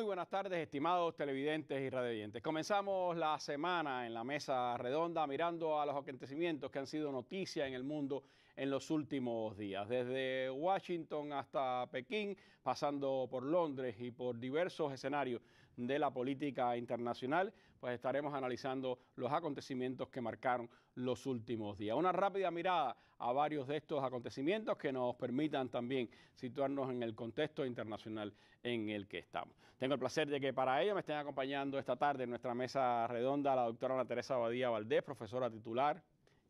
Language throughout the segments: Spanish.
Muy buenas tardes, estimados televidentes y radioyentes. Comenzamos la semana en la mesa redonda mirando a los acontecimientos que han sido noticia en el mundo en los últimos días, desde Washington hasta Pekín, pasando por Londres y por diversos escenarios de la política internacional pues estaremos analizando los acontecimientos que marcaron los últimos días. Una rápida mirada a varios de estos acontecimientos que nos permitan también situarnos en el contexto internacional en el que estamos. Tengo el placer de que para ello me estén acompañando esta tarde en nuestra mesa redonda la doctora Ana Teresa Badía Valdés, profesora titular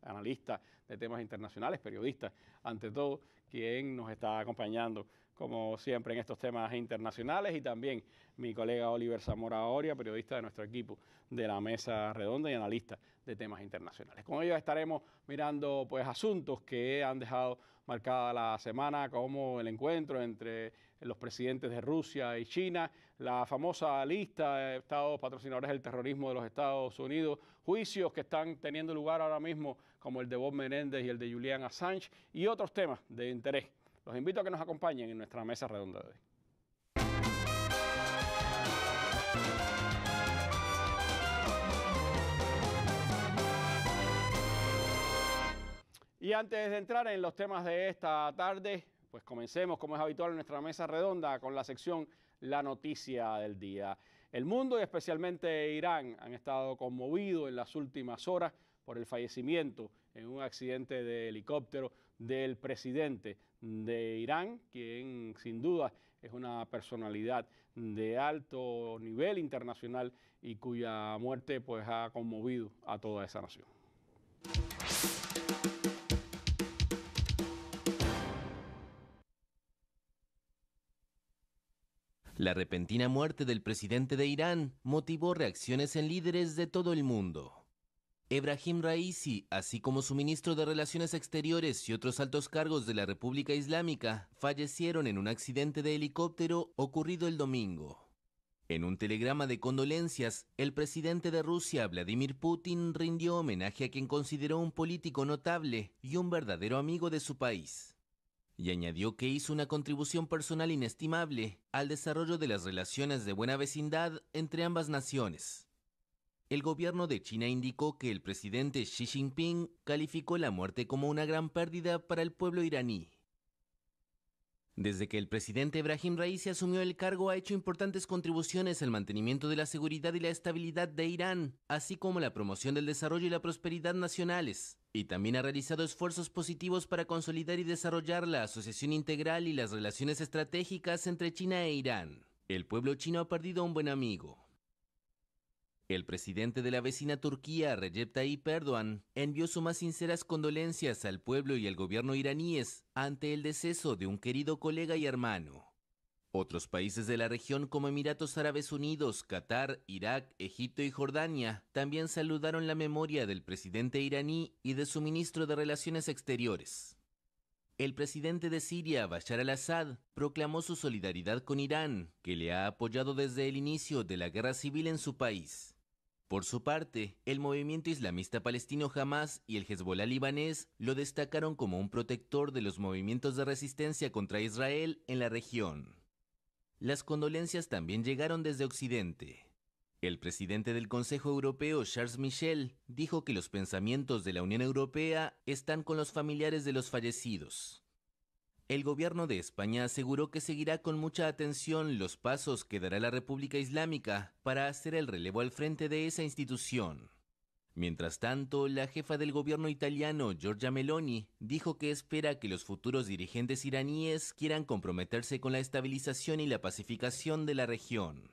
analista de temas internacionales, periodista, ante todo, quien nos está acompañando como siempre en estos temas internacionales, y también mi colega Oliver Zamora Oria, periodista de nuestro equipo de la Mesa Redonda y analista de temas internacionales. Con ellos estaremos mirando pues asuntos que han dejado marcada la semana, como el encuentro entre los presidentes de Rusia y China, la famosa lista de estados patrocinadores del terrorismo de los Estados Unidos, juicios que están teniendo lugar ahora mismo, como el de Bob Menéndez y el de Julián Assange, y otros temas de interés los invito a que nos acompañen en nuestra mesa redonda de hoy. Y antes de entrar en los temas de esta tarde, pues comencemos, como es habitual en nuestra mesa redonda, con la sección La Noticia del Día. El mundo y especialmente Irán han estado conmovidos en las últimas horas por el fallecimiento en un accidente de helicóptero del presidente de Irán, quien sin duda es una personalidad de alto nivel internacional y cuya muerte pues ha conmovido a toda esa nación. La repentina muerte del presidente de Irán motivó reacciones en líderes de todo el mundo. Ebrahim Raisi, así como su ministro de Relaciones Exteriores y otros altos cargos de la República Islámica, fallecieron en un accidente de helicóptero ocurrido el domingo. En un telegrama de condolencias, el presidente de Rusia, Vladimir Putin, rindió homenaje a quien consideró un político notable y un verdadero amigo de su país. Y añadió que hizo una contribución personal inestimable al desarrollo de las relaciones de buena vecindad entre ambas naciones. El gobierno de China indicó que el presidente Xi Jinping calificó la muerte como una gran pérdida para el pueblo iraní. Desde que el presidente Ibrahim Raisi asumió el cargo ha hecho importantes contribuciones al mantenimiento de la seguridad y la estabilidad de Irán, así como la promoción del desarrollo y la prosperidad nacionales, y también ha realizado esfuerzos positivos para consolidar y desarrollar la asociación integral y las relaciones estratégicas entre China e Irán. El pueblo chino ha perdido a un buen amigo. El presidente de la vecina Turquía, Recep Tayyip Erdogan, envió sus más sinceras condolencias al pueblo y al gobierno iraníes ante el deceso de un querido colega y hermano. Otros países de la región como Emiratos Árabes Unidos, Qatar, Irak, Egipto y Jordania también saludaron la memoria del presidente iraní y de su ministro de Relaciones Exteriores. El presidente de Siria, Bashar al-Assad, proclamó su solidaridad con Irán, que le ha apoyado desde el inicio de la guerra civil en su país. Por su parte, el movimiento islamista palestino Hamas y el Hezbollah libanés lo destacaron como un protector de los movimientos de resistencia contra Israel en la región. Las condolencias también llegaron desde Occidente. El presidente del Consejo Europeo, Charles Michel, dijo que los pensamientos de la Unión Europea están con los familiares de los fallecidos. El gobierno de España aseguró que seguirá con mucha atención los pasos que dará la República Islámica para hacer el relevo al frente de esa institución. Mientras tanto, la jefa del gobierno italiano, Giorgia Meloni, dijo que espera que los futuros dirigentes iraníes quieran comprometerse con la estabilización y la pacificación de la región.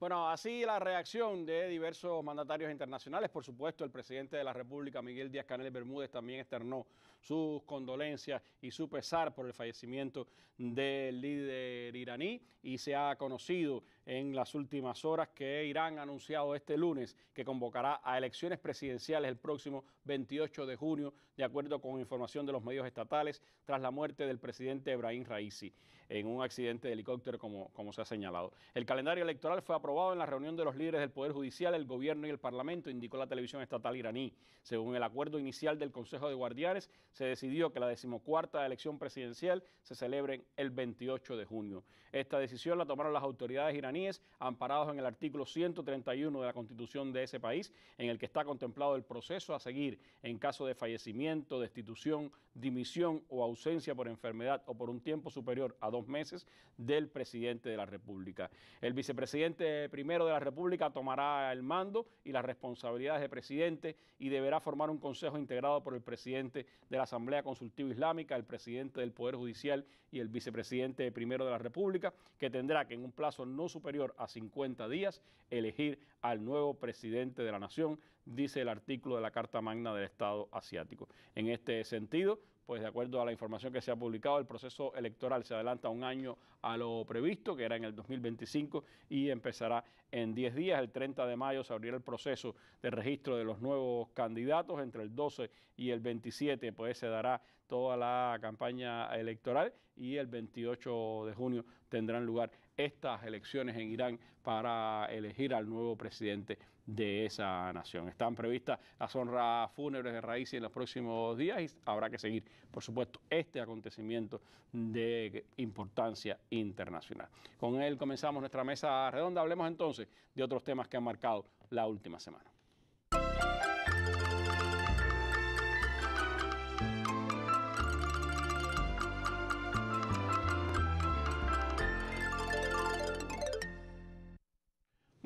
Bueno, así la reacción de diversos mandatarios internacionales. Por supuesto, el presidente de la República, Miguel Díaz Canel Bermúdez, también externó sus condolencias y su pesar por el fallecimiento del líder iraní y se ha conocido en las últimas horas que Irán ha anunciado este lunes que convocará a elecciones presidenciales el próximo 28 de junio, de acuerdo con información de los medios estatales, tras la muerte del presidente Ebrahim Raisi en un accidente de helicóptero, como, como se ha señalado. El calendario electoral fue aprobado en la reunión de los líderes del Poder Judicial, el gobierno y el Parlamento, indicó la televisión estatal iraní. Según el acuerdo inicial del Consejo de Guardianes, se decidió que la decimocuarta elección presidencial se celebre el 28 de junio. Esta decisión la tomaron las autoridades iraníes amparados en el artículo 131 de la Constitución de ese país, en el que está contemplado el proceso a seguir en caso de fallecimiento, destitución, dimisión o ausencia por enfermedad o por un tiempo superior a dos meses del presidente de la República. El vicepresidente primero de la República tomará el mando y las responsabilidades de presidente y deberá formar un consejo integrado por el presidente de la Asamblea Consultiva Islámica, el presidente del Poder Judicial y el vicepresidente primero de la República, que tendrá que en un plazo no superior a 50 días elegir al nuevo presidente de la nación, dice el artículo de la Carta Magna del Estado Asiático. En este sentido, pues de acuerdo a la información que se ha publicado, el proceso electoral se adelanta un año a lo previsto, que era en el 2025, y empezará en 10 días. El 30 de mayo se abrirá el proceso de registro de los nuevos candidatos. Entre el 12 y el 27, pues se dará toda la campaña electoral y el 28 de junio tendrán lugar estas elecciones en Irán para elegir al nuevo presidente de esa nación. Están previstas las honras fúnebres de raíz en los próximos días y habrá que seguir, por supuesto, este acontecimiento de importancia internacional. Con él comenzamos nuestra mesa redonda. Hablemos entonces de otros temas que han marcado la última semana.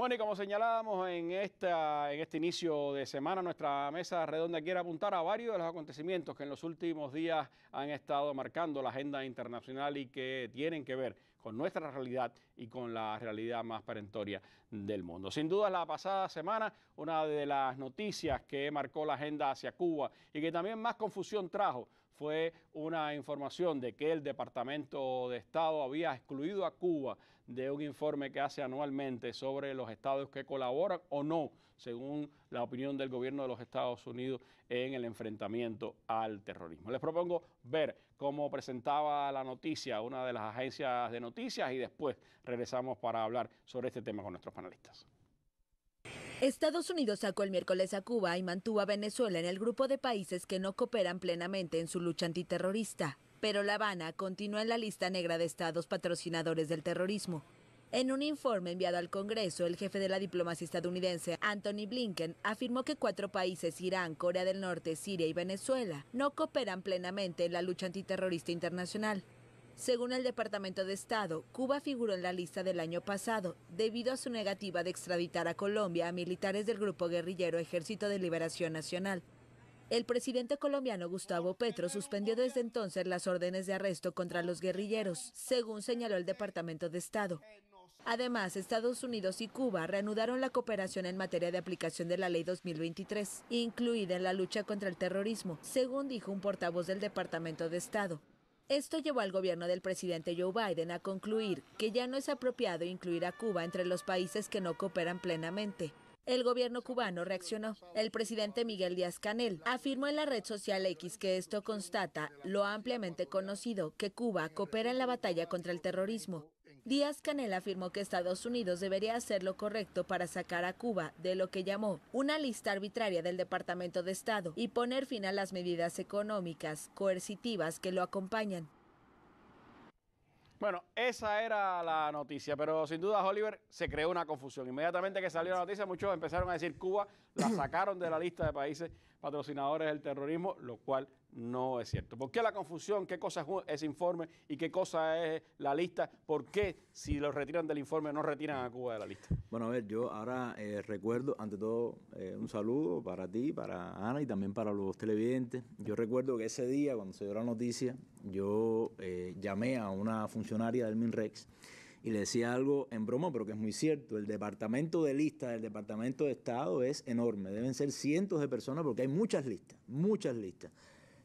Bueno, y como señalábamos en, este inicio de semana, nuestra mesa redonda quiere apuntar a varios de los acontecimientos que en los últimos días han estado marcando la agenda internacional y que tienen que ver con nuestra realidad y con la realidad más perentoria del mundo. Sin duda, la pasada semana, una de las noticias que marcó la agenda hacia Cuba y que también más confusión trajo fue una información de que el Departamento de Estado había excluido a Cuba de un informe que hace anualmente sobre los estados que colaboran o no, según la opinión del gobierno de los Estados Unidos en el enfrentamiento al terrorismo. Les propongo ver cómo presentaba la noticia una de las agencias de noticias y después regresamos para hablar sobre este tema con nuestros panelistas. Estados Unidos sacó el miércoles a Cuba y mantuvo a Venezuela en el grupo de países que no cooperan plenamente en su lucha antiterrorista pero La Habana continúa en la lista negra de estados patrocinadores del terrorismo. En un informe enviado al Congreso, el jefe de la diplomacia estadounidense, Anthony Blinken, afirmó que cuatro países, Irán, Corea del Norte, Siria y Venezuela, no cooperan plenamente en la lucha antiterrorista internacional. Según el Departamento de Estado, Cuba figuró en la lista del año pasado debido a su negativa de extraditar a Colombia a militares del grupo guerrillero Ejército de Liberación Nacional. El presidente colombiano Gustavo Petro suspendió desde entonces las órdenes de arresto contra los guerrilleros, según señaló el Departamento de Estado. Además, Estados Unidos y Cuba reanudaron la cooperación en materia de aplicación de la Ley 2023, incluida en la lucha contra el terrorismo, según dijo un portavoz del Departamento de Estado. Esto llevó al gobierno del presidente Joe Biden a concluir que ya no es apropiado incluir a Cuba entre los países que no cooperan plenamente. El gobierno cubano reaccionó. El presidente Miguel Díaz Canel afirmó en la red social X que esto constata lo ampliamente conocido que Cuba coopera en la batalla contra el terrorismo. Díaz Canel afirmó que Estados Unidos debería hacer lo correcto para sacar a Cuba de lo que llamó una lista arbitraria del Departamento de Estado y poner fin a las medidas económicas coercitivas que lo acompañan. Bueno, esa era la noticia, pero sin duda, Oliver, se creó una confusión. Inmediatamente que salió la noticia, muchos empezaron a decir Cuba la sacaron de la lista de países patrocinadores del terrorismo, lo cual no es cierto. ¿Por qué la confusión? ¿Qué cosa es ese informe y qué cosa es la lista? ¿Por qué si lo retiran del informe no retiran a Cuba de la lista? Bueno, a ver, yo ahora eh, recuerdo, ante todo, eh, un saludo para ti, para Ana y también para los televidentes. Yo recuerdo que ese día, cuando se dio la noticia, yo eh, llamé a una funcionaria del MinRex y le decía algo en broma, pero que es muy cierto, el departamento de listas del Departamento de Estado es enorme, deben ser cientos de personas porque hay muchas listas, muchas listas.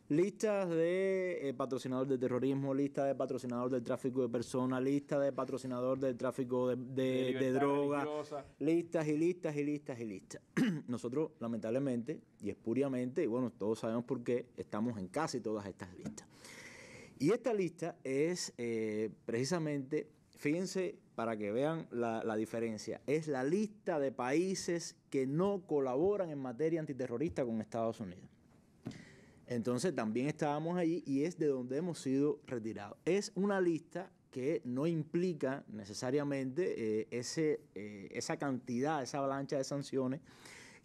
Listas de eh, patrocinador de terrorismo, lista de patrocinador del tráfico de personas, lista de patrocinador del tráfico de, drogas, listas y listas y listas y listas. Nosotros, lamentablemente, y espuriamente, y bueno, todos sabemos por qué, estamos en casi todas estas listas. Y esta lista es eh, precisamente Fíjense para que vean la, diferencia. Es la lista de países que no colaboran en materia antiterrorista con Estados Unidos. Entonces también estábamos allí y es de donde hemos sido retirados. Es una lista que no implica necesariamente eh, ese, eh, esa cantidad, esa avalancha de sanciones,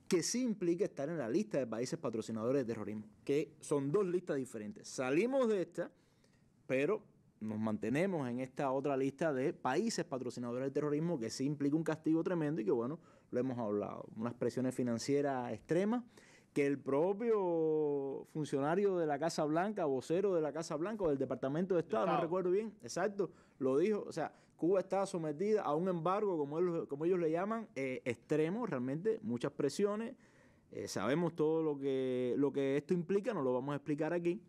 que sí implica estar en la lista de países patrocinadores de terrorismo, que son dos listas diferentes. Salimos de esta, pero nos mantenemos en esta otra lista de países patrocinadores del terrorismo que sí implica un castigo tremendo y que, bueno, lo hemos hablado. Unas presiones financieras extremas que el propio funcionario de la Casa Blanca, vocero de la Casa Blanca o del Departamento de Estado, no recuerdo bien, exacto, lo dijo. O sea, Cuba está sometida a un embargo, como, ellos, como ellos le llaman, eh, extremo, realmente, muchas presiones. Eh, sabemos todo lo que, lo que esto implica, no lo vamos a explicar aquí.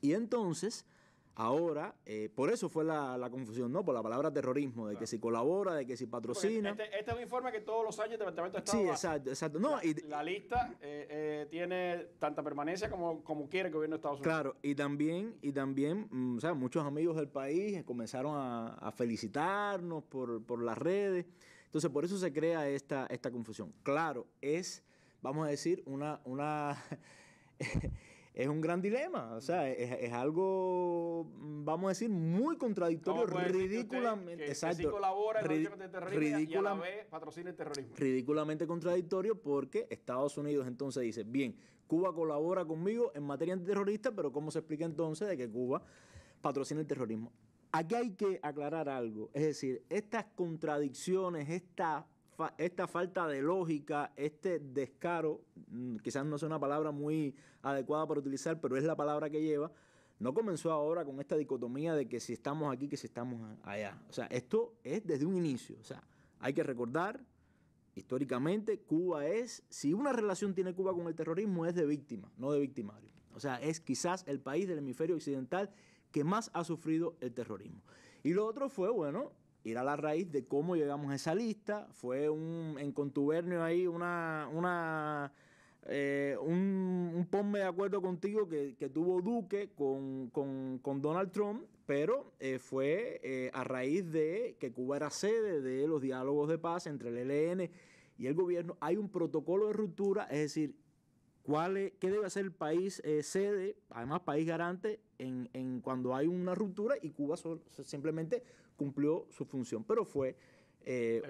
Y entonces, Ahora, eh, por eso fue la, confusión, ¿no? Por la palabra terrorismo, de que si colabora, de que si patrocina. Este, este, es un informe que todos los años el Departamento de Estado. Sí, exacto, exacto. la, lista eh, eh, tiene tanta permanencia como, como quiere el gobierno de Estados Unidos. Claro, y también, y también mm, o sea, muchos amigos del país comenzaron a, felicitarnos por, las redes. Entonces, por eso se crea esta, esta confusión. Claro, es, vamos a decir, una. una es un gran dilema. O sea, mm. es, es algo, vamos a decir, muy contradictorio, ridículamente. exacto. colabora patrocina el terrorismo. Ridículamente contradictorio porque Estados Unidos entonces dice: bien, Cuba colabora conmigo en materia antiterrorista, pero ¿cómo se explica entonces de que Cuba patrocina el terrorismo? Aquí hay que aclarar algo, es decir, estas contradicciones, esta esta falta de lógica, este descaro, mm, quizás no sea una palabra muy adecuada para utilizar, pero es la palabra que lleva, no comenzó ahora con esta dicotomía de que si estamos aquí, que si estamos allá. O sea, esto es desde un inicio. O sea, hay que recordar, históricamente, Cuba es, si una relación tiene Cuba con el terrorismo, es de víctima, no de victimario. O sea, es quizás el país del hemisferio occidental que más ha sufrido el terrorismo. Y lo otro fue, bueno, ir a la raíz de cómo llegamos a esa lista. Fue un, en contubernio ahí una, eh, un, un, ponme de acuerdo contigo que, tuvo Duque con, Donald Trump, pero eh, fue eh, a raíz de que Cuba era sede de los diálogos de paz entre el ELN y el gobierno. Hay un protocolo de ruptura, es decir, cuál qué debe hacer el país sede, además país garante, en, cuando hay una ruptura y Cuba simplemente cumplió su función, pero fue eh,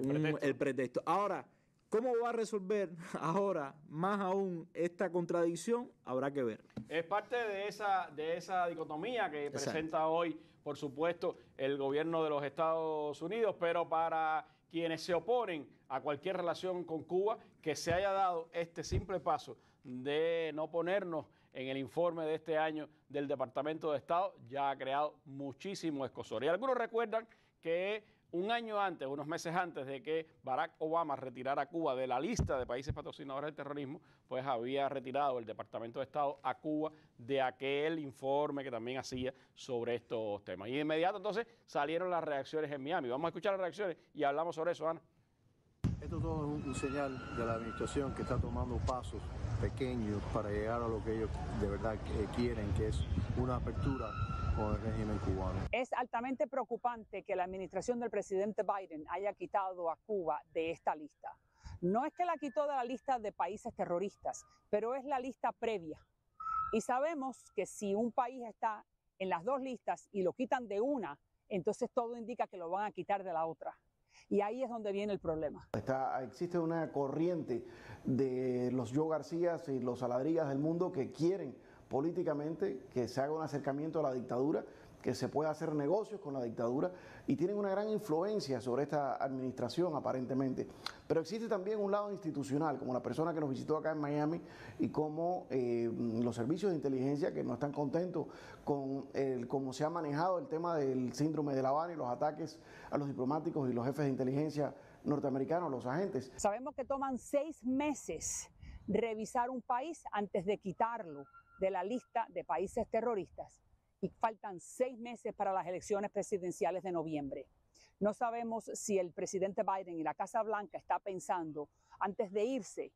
el, pretexto. Ahora, ¿Cómo va a resolver ahora, más aún, esta contradicción? Habrá que ver. Es parte de esa, de esa dicotomía que presenta hoy, por supuesto, el gobierno de los Estados Unidos, pero para quienes se oponen a cualquier relación con Cuba, que se haya dado este simple paso de no ponernos en el informe de este año del Departamento de Estado ya ha creado muchísimo escosor. Y algunos recuerdan que un año antes, unos meses antes de que Barack Obama retirara a Cuba de la lista de países patrocinadores del terrorismo, pues había retirado el Departamento de Estado a Cuba de aquel informe que también hacía sobre estos temas. Y de inmediato entonces salieron las reacciones en Miami. Vamos a escuchar las reacciones y hablamos sobre eso, Ana. Esto todo es un, señal de la administración que está tomando pasos pequeños para llegar a lo que ellos de verdad eh, quieren, que es una apertura con el régimen cubano. Es altamente preocupante que la administración del presidente Biden haya quitado a Cuba de esta lista. No es que la quitó de la lista de países terroristas, pero es la lista previa. Y sabemos que si un país está en las dos listas y lo quitan de una, entonces todo indica que lo van a quitar de la otra. Y ahí es donde viene el problema. existe una corriente de los yo Garcías y los Aladrigas del mundo que quieren políticamente que se haga un acercamiento a la dictadura, que se pueda hacer negocios con la dictadura y tienen una gran influencia sobre esta administración aparentemente. Pero existe también un lado institucional, como la persona que nos visitó acá en Miami y como eh, los servicios de inteligencia que no están contentos con cómo se ha manejado el tema del síndrome de La Habana y los ataques a los diplomáticos y los jefes de inteligencia norteamericanos, los agentes. Sabemos que toman seis meses revisar un país antes de quitarlo de la lista de países terroristas y faltan seis meses para las elecciones presidenciales de noviembre. No sabemos si el presidente Biden y la Casa Blanca está pensando, antes de irse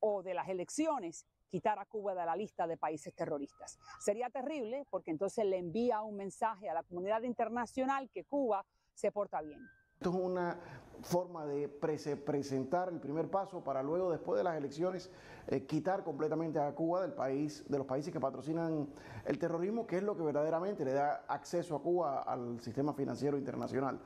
o de las elecciones, quitar a Cuba de la lista de países terroristas. Sería terrible porque entonces le envía un mensaje a la comunidad internacional que Cuba se porta bien. Esto es una forma de presentar el primer paso para luego, después de las elecciones, eh, quitar completamente a Cuba del país, de los países que patrocinan el terrorismo, que es lo que verdaderamente le da acceso a Cuba al sistema financiero internacional.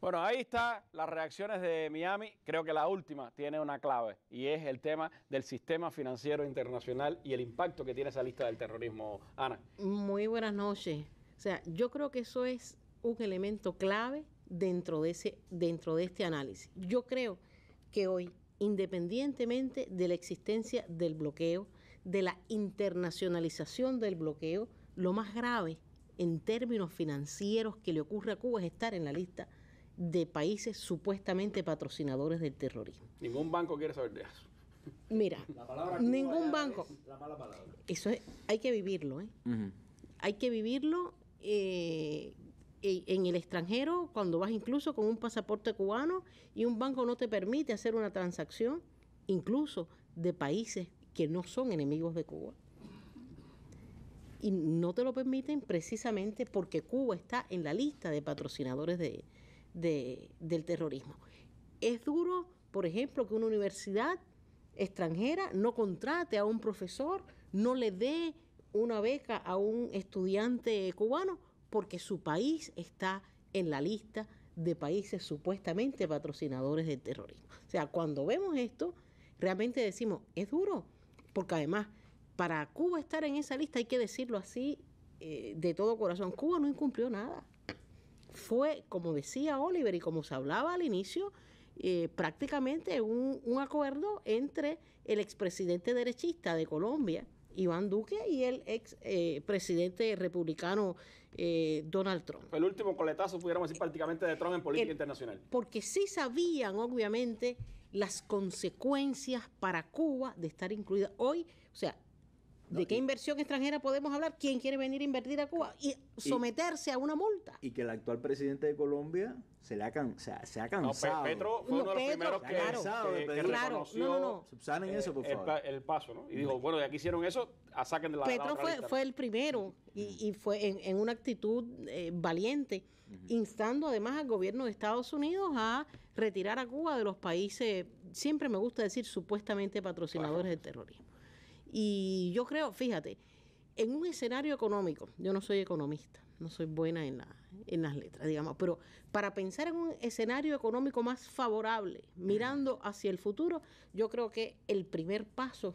Bueno, ahí están las reacciones de Miami. Creo que la última tiene una clave y es el tema del sistema financiero internacional y el impacto que tiene esa lista del terrorismo. Ana. Muy buenas noches. O sea, yo creo que eso es un elemento clave dentro de, ese, dentro de este análisis. Yo creo que hoy, independientemente de la existencia del bloqueo, de la internacionalización del bloqueo, lo más grave en términos financieros que le ocurre a Cuba es estar en la lista de países supuestamente patrocinadores del terrorismo. Ningún banco quiere saber de eso. Mira, ningún banco. Eso es, hay que vivirlo, ¿eh? Hay que vivirlo eh, en el extranjero, cuando vas incluso con un pasaporte cubano y un banco no te permite hacer una transacción, incluso de países que no son enemigos de Cuba. Y no te lo permiten precisamente porque Cuba está en la lista de patrocinadores de, del terrorismo. Es duro, por ejemplo, que una universidad extranjera no contrate a un profesor, no le dé una beca a un estudiante cubano porque su país está en la lista de países supuestamente patrocinadores del terrorismo. O sea, cuando vemos esto, realmente decimos, es duro, porque además, para Cuba estar en esa lista, hay que decirlo así eh, de todo corazón, Cuba no incumplió nada. Fue, como decía Oliver y como se hablaba al inicio, eh, prácticamente un, un acuerdo entre el expresidente derechista de Colombia, Iván Duque y el ex eh, presidente republicano eh, Donald Trump. El último coletazo, pudiéramos decir, prácticamente de Trump en política internacional. Porque sí sabían, obviamente, las consecuencias para Cuba de estar incluida hoy. O sea, ¿De qué inversión extranjera podemos hablar? ¿Quién quiere venir a invertir a Cuba y someterse a una multa? Y que el actual presidente de Colombia se le ha, cansado. No, Petro fue uno de los primeros que, cansado, El, paso, ¿no? Y dijo, bueno, ya aquí hicieron eso, saquen de la Petro fue, el primero y, fue en, una actitud eh, valiente, instando además al gobierno de Estados Unidos a retirar a Cuba de los países, siempre me gusta decir, supuestamente patrocinadores del terrorismo. Y yo creo, fíjate, en un escenario económico, yo no soy economista, no soy buena en, la, en las letras, digamos, pero para pensar en un escenario económico más favorable, mirando hacia el futuro, yo creo que el primer paso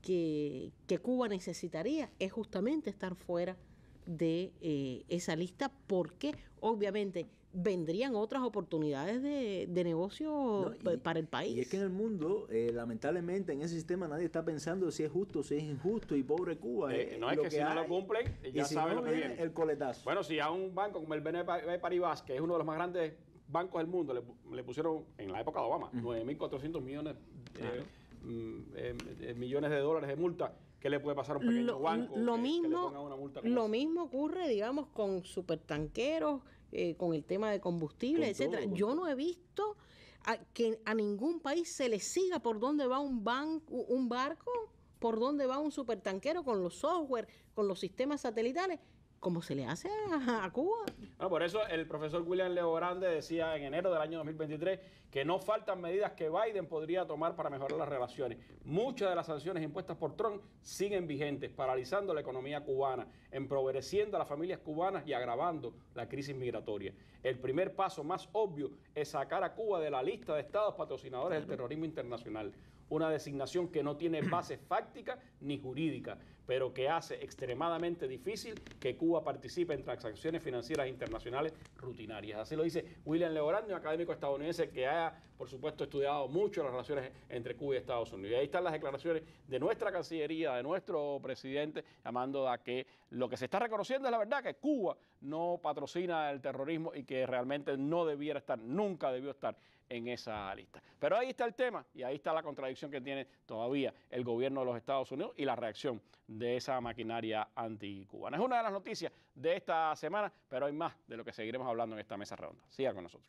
que, Cuba necesitaría es justamente estar fuera de eh, esa lista, porque obviamente vendrían otras oportunidades de, negocio para el país. Y es que en el mundo, eh, lamentablemente, en ese sistema nadie está pensando si es justo, o si es injusto y pobre Cuba. Eh, eh, no es que, si no lo cumplen, ya saben lo que viene. El coletazo. Bueno, si a un banco como el BNP Paribas, que es uno de los más grandes bancos del mundo, le, pusieron en la época de Obama 9.400 millones, mm, millones de dólares de multa. ¿Qué le puede pasar a un pequeño banco? mismo, lo mismo ocurre, digamos, con supertanqueros eh, con el tema de combustible, etcétera. Yo no he visto a, que a ningún país se le siga por dónde va un, banco un barco, por dónde va un supertanquero con los software, con los sistemas satelitales como se le hace a, Cuba. Ah, por eso el profesor William Leo Grande decía en enero del año 2023 que no faltan medidas que Biden podría tomar para mejorar las relaciones. Muchas de las sanciones impuestas por Trump siguen vigentes, paralizando la economía cubana, empobreciendo a las familias cubanas y agravando la crisis migratoria. El primer paso más obvio es sacar a Cuba de la lista de estados patrocinadores del terrorismo internacional una designación que no tiene base fáctica ni jurídica, pero que hace extremadamente difícil que Cuba participe en transacciones financieras internacionales rutinarias. Así lo dice William Leorandi, un académico estadounidense que ha por supuesto, estudiado mucho las relaciones entre Cuba y Estados Unidos. Y ahí están las declaraciones de nuestra Cancillería, de nuestro presidente, llamando a que lo que se está reconociendo es la verdad, que Cuba no patrocina el terrorismo y que realmente no debiera estar, nunca debió estar en esa lista. Pero ahí está el tema y ahí está la contradicción que tiene todavía el gobierno de los Estados Unidos y la reacción de esa maquinaria anticubana. Es una de las noticias de esta semana, pero hay más de lo que seguiremos hablando en esta mesa redonda. Siga con nosotros.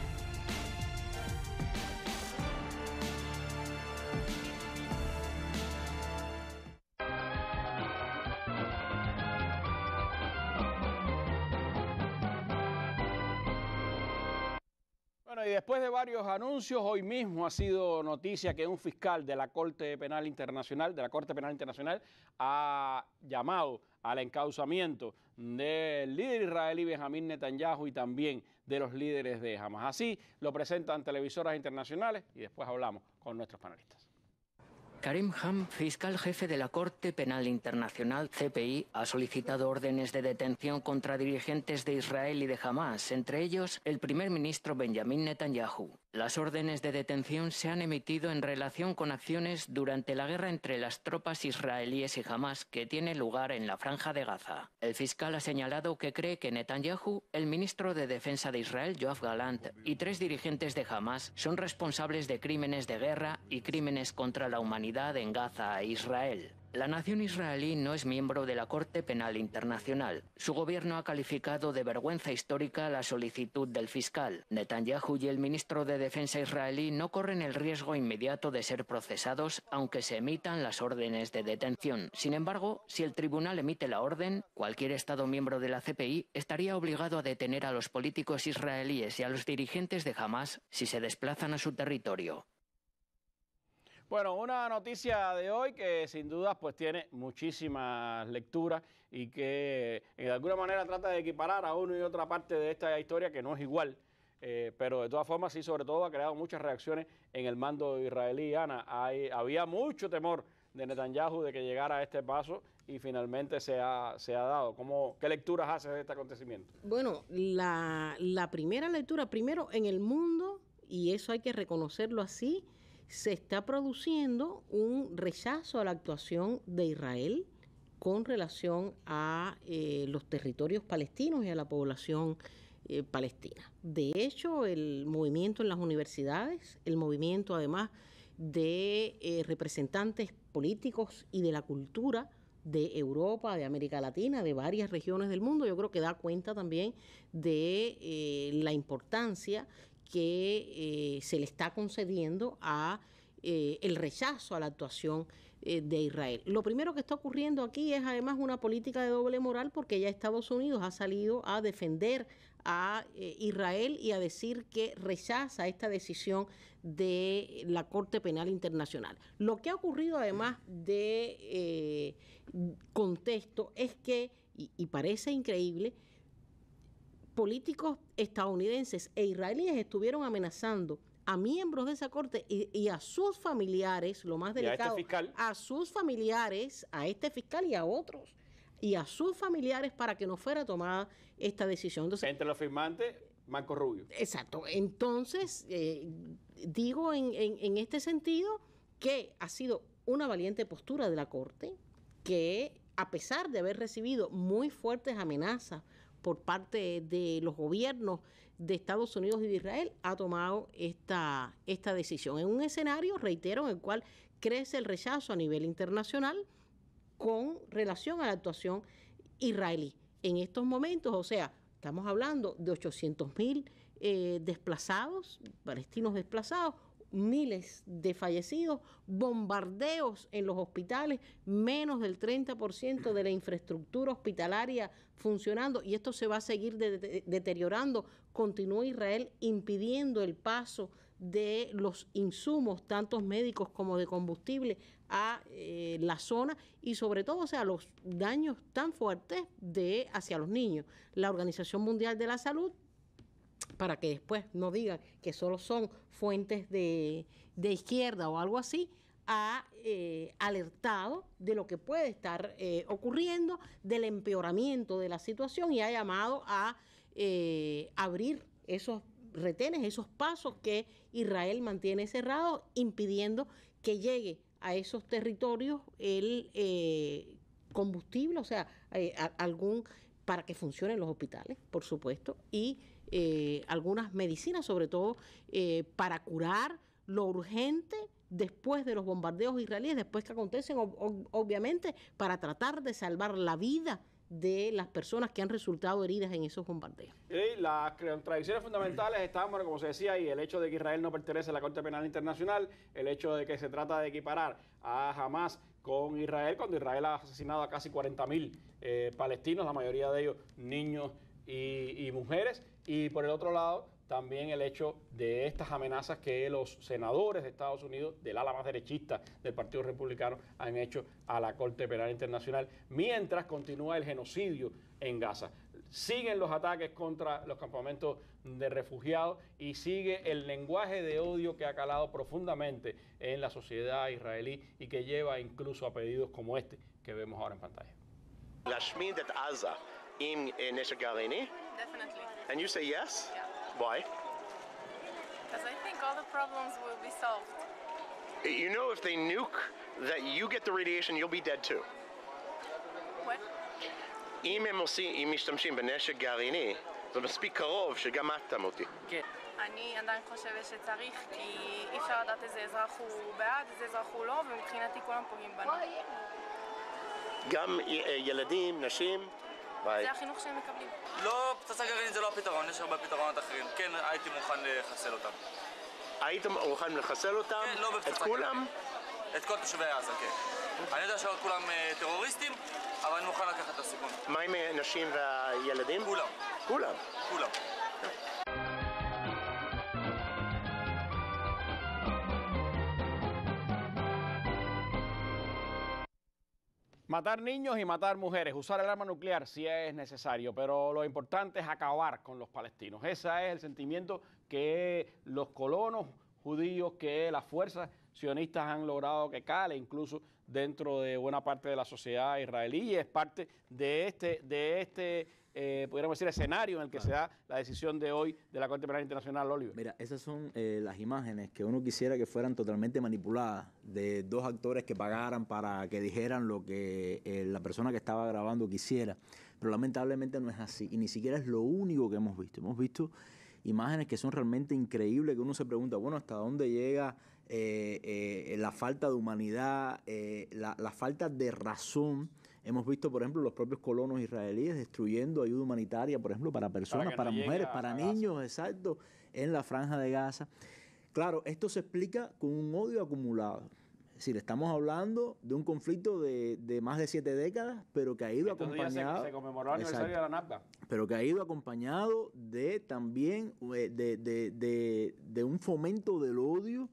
varios anuncios, hoy mismo ha sido noticia que un fiscal de la Corte Penal Internacional, de la Corte Penal Internacional, ha llamado al encauzamiento del líder israelí Benjamín Netanyahu y también de los líderes de Hamas. Así lo presentan televisoras internacionales y después hablamos con nuestros panelistas. Karim Ham, fiscal jefe de la Corte Penal Internacional CPI, ha solicitado órdenes de detención contra dirigentes de Israel y de Hamas, entre ellos el primer ministro Benjamin Netanyahu. Las órdenes de detención se han emitido en relación con acciones durante la guerra entre las tropas israelíes y Hamas que tiene lugar en la franja de Gaza. El fiscal ha señalado que cree que Netanyahu, el ministro de Defensa de Israel, Yoav Galant, y tres dirigentes de Hamas son responsables de crímenes de guerra y crímenes contra la humanidad en Gaza e Israel. La nación israelí no es miembro de la Corte Penal Internacional. Su gobierno ha calificado de vergüenza histórica la solicitud del fiscal. Netanyahu y el ministro de Defensa israelí no corren el riesgo inmediato de ser procesados aunque se emitan las órdenes de detención. Sin embargo, si el tribunal emite la orden, cualquier Estado miembro de la CPI estaría obligado a detener a los políticos israelíes y a los dirigentes de Hamas si se desplazan a su territorio. Bueno, una noticia de hoy que sin dudas pues tiene muchísimas lecturas y que eh, de alguna manera trata de equiparar a una y otra parte de esta historia que no es igual. Eh, pero de todas formas sí, sobre todo ha creado muchas reacciones en el mando israelí. Ana, había mucho temor de Netanyahu de que llegara a este paso y finalmente se ha, dado. ¿Cómo, ¿Qué lecturas haces de este acontecimiento? Bueno, la primera lectura, primero en el mundo, y eso hay que reconocerlo así, se está produciendo un rechazo a la actuación de Israel con relación a eh, los territorios palestinos y a la población eh, palestina. De hecho, el movimiento en las universidades, el movimiento además de eh, representantes políticos y de la cultura de Europa, de América Latina, de varias regiones del mundo, yo creo que da cuenta también de la importancia que eh, se le está concediendo a eh, el rechazo a la actuación eh, de Israel. Lo primero que está ocurriendo aquí es además una política de doble moral porque ya Estados Unidos ha salido a defender a Israel y a decir que rechaza esta decisión de la Corte Penal Internacional. Lo que ha ocurrido además de contexto es que, y parece increíble, políticos estadounidenses e israelíes estuvieron amenazando a miembros de esa corte y, a sus familiares, lo más este delicado, a, sus familiares, a este fiscal y a otros, y a sus familiares para que no fuera tomada esta decisión. Entonces, Entre los firmantes, Marco Rubio. Exacto. Entonces, eh, digo en este sentido que ha sido una valiente postura de la Corte, que a pesar de haber recibido muy fuertes amenazas por parte de los gobiernos de Estados Unidos y de Israel ha tomado esta, esta decisión. En un escenario, reitero, en el cual crece el rechazo a nivel internacional con relación a la actuación israelí. En estos momentos, o sea, estamos hablando de 800 mil eh, desplazados, palestinos desplazados, miles de fallecidos, bombardeos en los hospitales, menos del 30% de la infraestructura hospitalaria funcionando y esto se va a seguir deteriorando. Continúa Israel impidiendo el paso de los insumos, tantos médicos como de combustible, a eh, la zona y sobre todo, o sea, los daños tan fuertes de hacia los niños. La Organización Mundial de la Salud para que después no digan que solo son fuentes de, de izquierda o algo así, ha eh, alertado de lo que puede estar eh, ocurriendo, del empeoramiento de la situación y ha llamado a eh, abrir esos retenes, esos pasos que Israel mantiene cerrados, impidiendo que llegue a esos territorios el combustible, o sea, algún para que funcionen los hospitales, por supuesto, y eh, algunas medicinas, sobre todo eh, para curar lo urgente después de los bombardeos israelíes, después que acontecen, obviamente, para tratar de salvar la vida de las personas que han resultado heridas en esos bombardeos. las tradiciones fundamentales están, bueno, como se decía ahí, el hecho de que Israel no pertenece a la Corte Penal Internacional, el hecho de que se trata de equiparar a Hamas con Israel, cuando Israel ha asesinado a casi 40.000 eh, palestinos, la mayoría de ellos niños y, mujeres. Y por el otro lado, también el hecho de estas amenazas que los senadores de Estados Unidos, del ala más derechista del Partido Republicano, han hecho a la Corte Penal Internacional, mientras continúa el genocidio en Gaza. Siguen los ataques contra los campamentos de refugiados y sigue el lenguaje de odio que ha calado profundamente en la sociedad israelí y que lleva incluso a pedidos como este que vemos ahora en pantalla. עם אה, נשק גרעיני? Definitely. And you say yes? Yeah. Why? Because I think all the problems will be solved. You know if they nuke that you get the radiation, you'll be dead too. What? אם הם עושים, אם משתמשים בנשק גרעיני, זה מספיק קרוב שגם את תמותי. כן. אני עדיין חושבת שצריך, כי אי אפשר לדעת איזה אזרח הוא בעד, איזה אזרח הוא לא, ומבחינתי כולם פוגעים בנו. גם אה, ילדים, נשים. ביי. זה החינוך שהם מקבלים. לא, פצצה גרעינית זה לא הפתרון, יש הרבה פתרונות אחרים. כן, הייתי מוכן אה, לחסל אותם. היית מוכן לחסל אותם? כן, לא בפצצה גרעינית. את כולם? את כל תושבי עזה, כן. אני יודע שלא כולם אה, טרוריסטים, אבל אני מוכן לקחת את הסיכון. מה עם אה, נשים והילדים? כולם. כולם? כולם. Matar niños y matar mujeres, usar el arma nuclear si es necesario, pero lo importante es acabar con los palestinos. Ese es el sentimiento que los colonos judíos, que las fuerzas sionistas han logrado que cale incluso dentro de buena parte de la sociedad israelí y es parte de este, de este eh, pudiéramos decir, escenario en el que se da la decisión de hoy de la Corte Penal Internacional, Oliver. Mira, esas son eh, las imágenes que uno quisiera que fueran totalmente manipuladas de dos actores que pagaran para que dijeran lo que eh, la persona que estaba grabando quisiera, pero lamentablemente no es así y ni siquiera es lo único que hemos visto. Hemos visto imágenes que son realmente increíbles, que uno se pregunta, bueno, ¿hasta dónde llega eh, eh, la falta de humanidad, eh, la, falta de razón. Hemos visto, por ejemplo, los propios colonos israelíes destruyendo ayuda humanitaria, por ejemplo, para personas, para, mujeres, para niños, exacto, en la franja de Gaza. Claro, esto se explica con un odio acumulado. Es decir, estamos hablando de un conflicto de, más de siete décadas, pero que ha ido acompañado. se, de la Pero que ha ido acompañado de también de, de un fomento del odio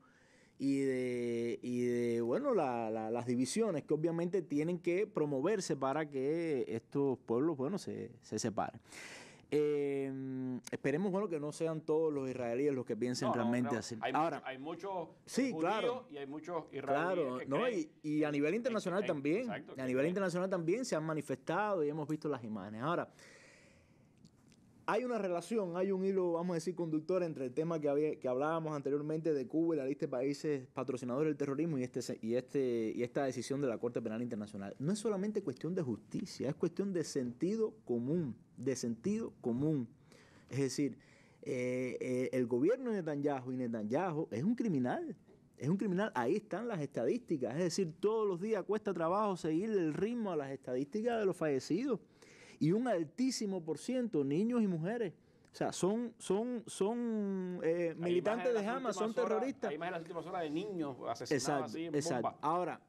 y de, y de bueno, las divisiones que obviamente tienen que promoverse para que estos pueblos bueno, se, separen. Em, esperemos bueno que no sean todos los israelíes los que piensen realmente así. Hay muchos sí, claro, y hay muchos israelíes. no, y, a nivel internacional también. a nivel internacional también se han manifestado y hemos visto las imágenes. Ahora, hay una relación, hay un hilo, vamos a decir, conductor entre el tema que, había, que hablábamos anteriormente de Cuba y la lista de países patrocinadores del terrorismo y, este, y, este, y esta decisión de la Corte Penal Internacional. No es solamente cuestión de justicia, es cuestión de sentido común, de sentido común. Es decir, eh, eh, el gobierno de Netanyahu y Netanyahu es un criminal. Es un criminal, ahí están las estadísticas. Es decir, todos los días cuesta trabajo seguir el ritmo a las estadísticas de los fallecidos y un altísimo por ciento niños y mujeres. O sea, son, son, son eh, militantes de, Hamas, son terroristas. hay más en las últimas horas de niños asesinados exacto, exacto. Ahora,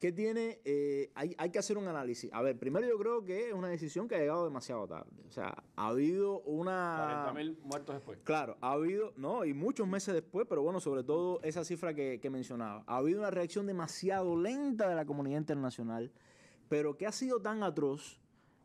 ¿qué tiene? Eh, hay, que hacer un análisis. A ver, primero yo creo que es una decisión que ha llegado demasiado tarde. O sea, ha habido una... 40.000 muertos después. Claro, ha habido, no, y muchos meses después, pero bueno, sobre todo esa cifra que, que mencionaba. Ha habido una reacción demasiado lenta de la comunidad internacional, pero que ha sido tan atroz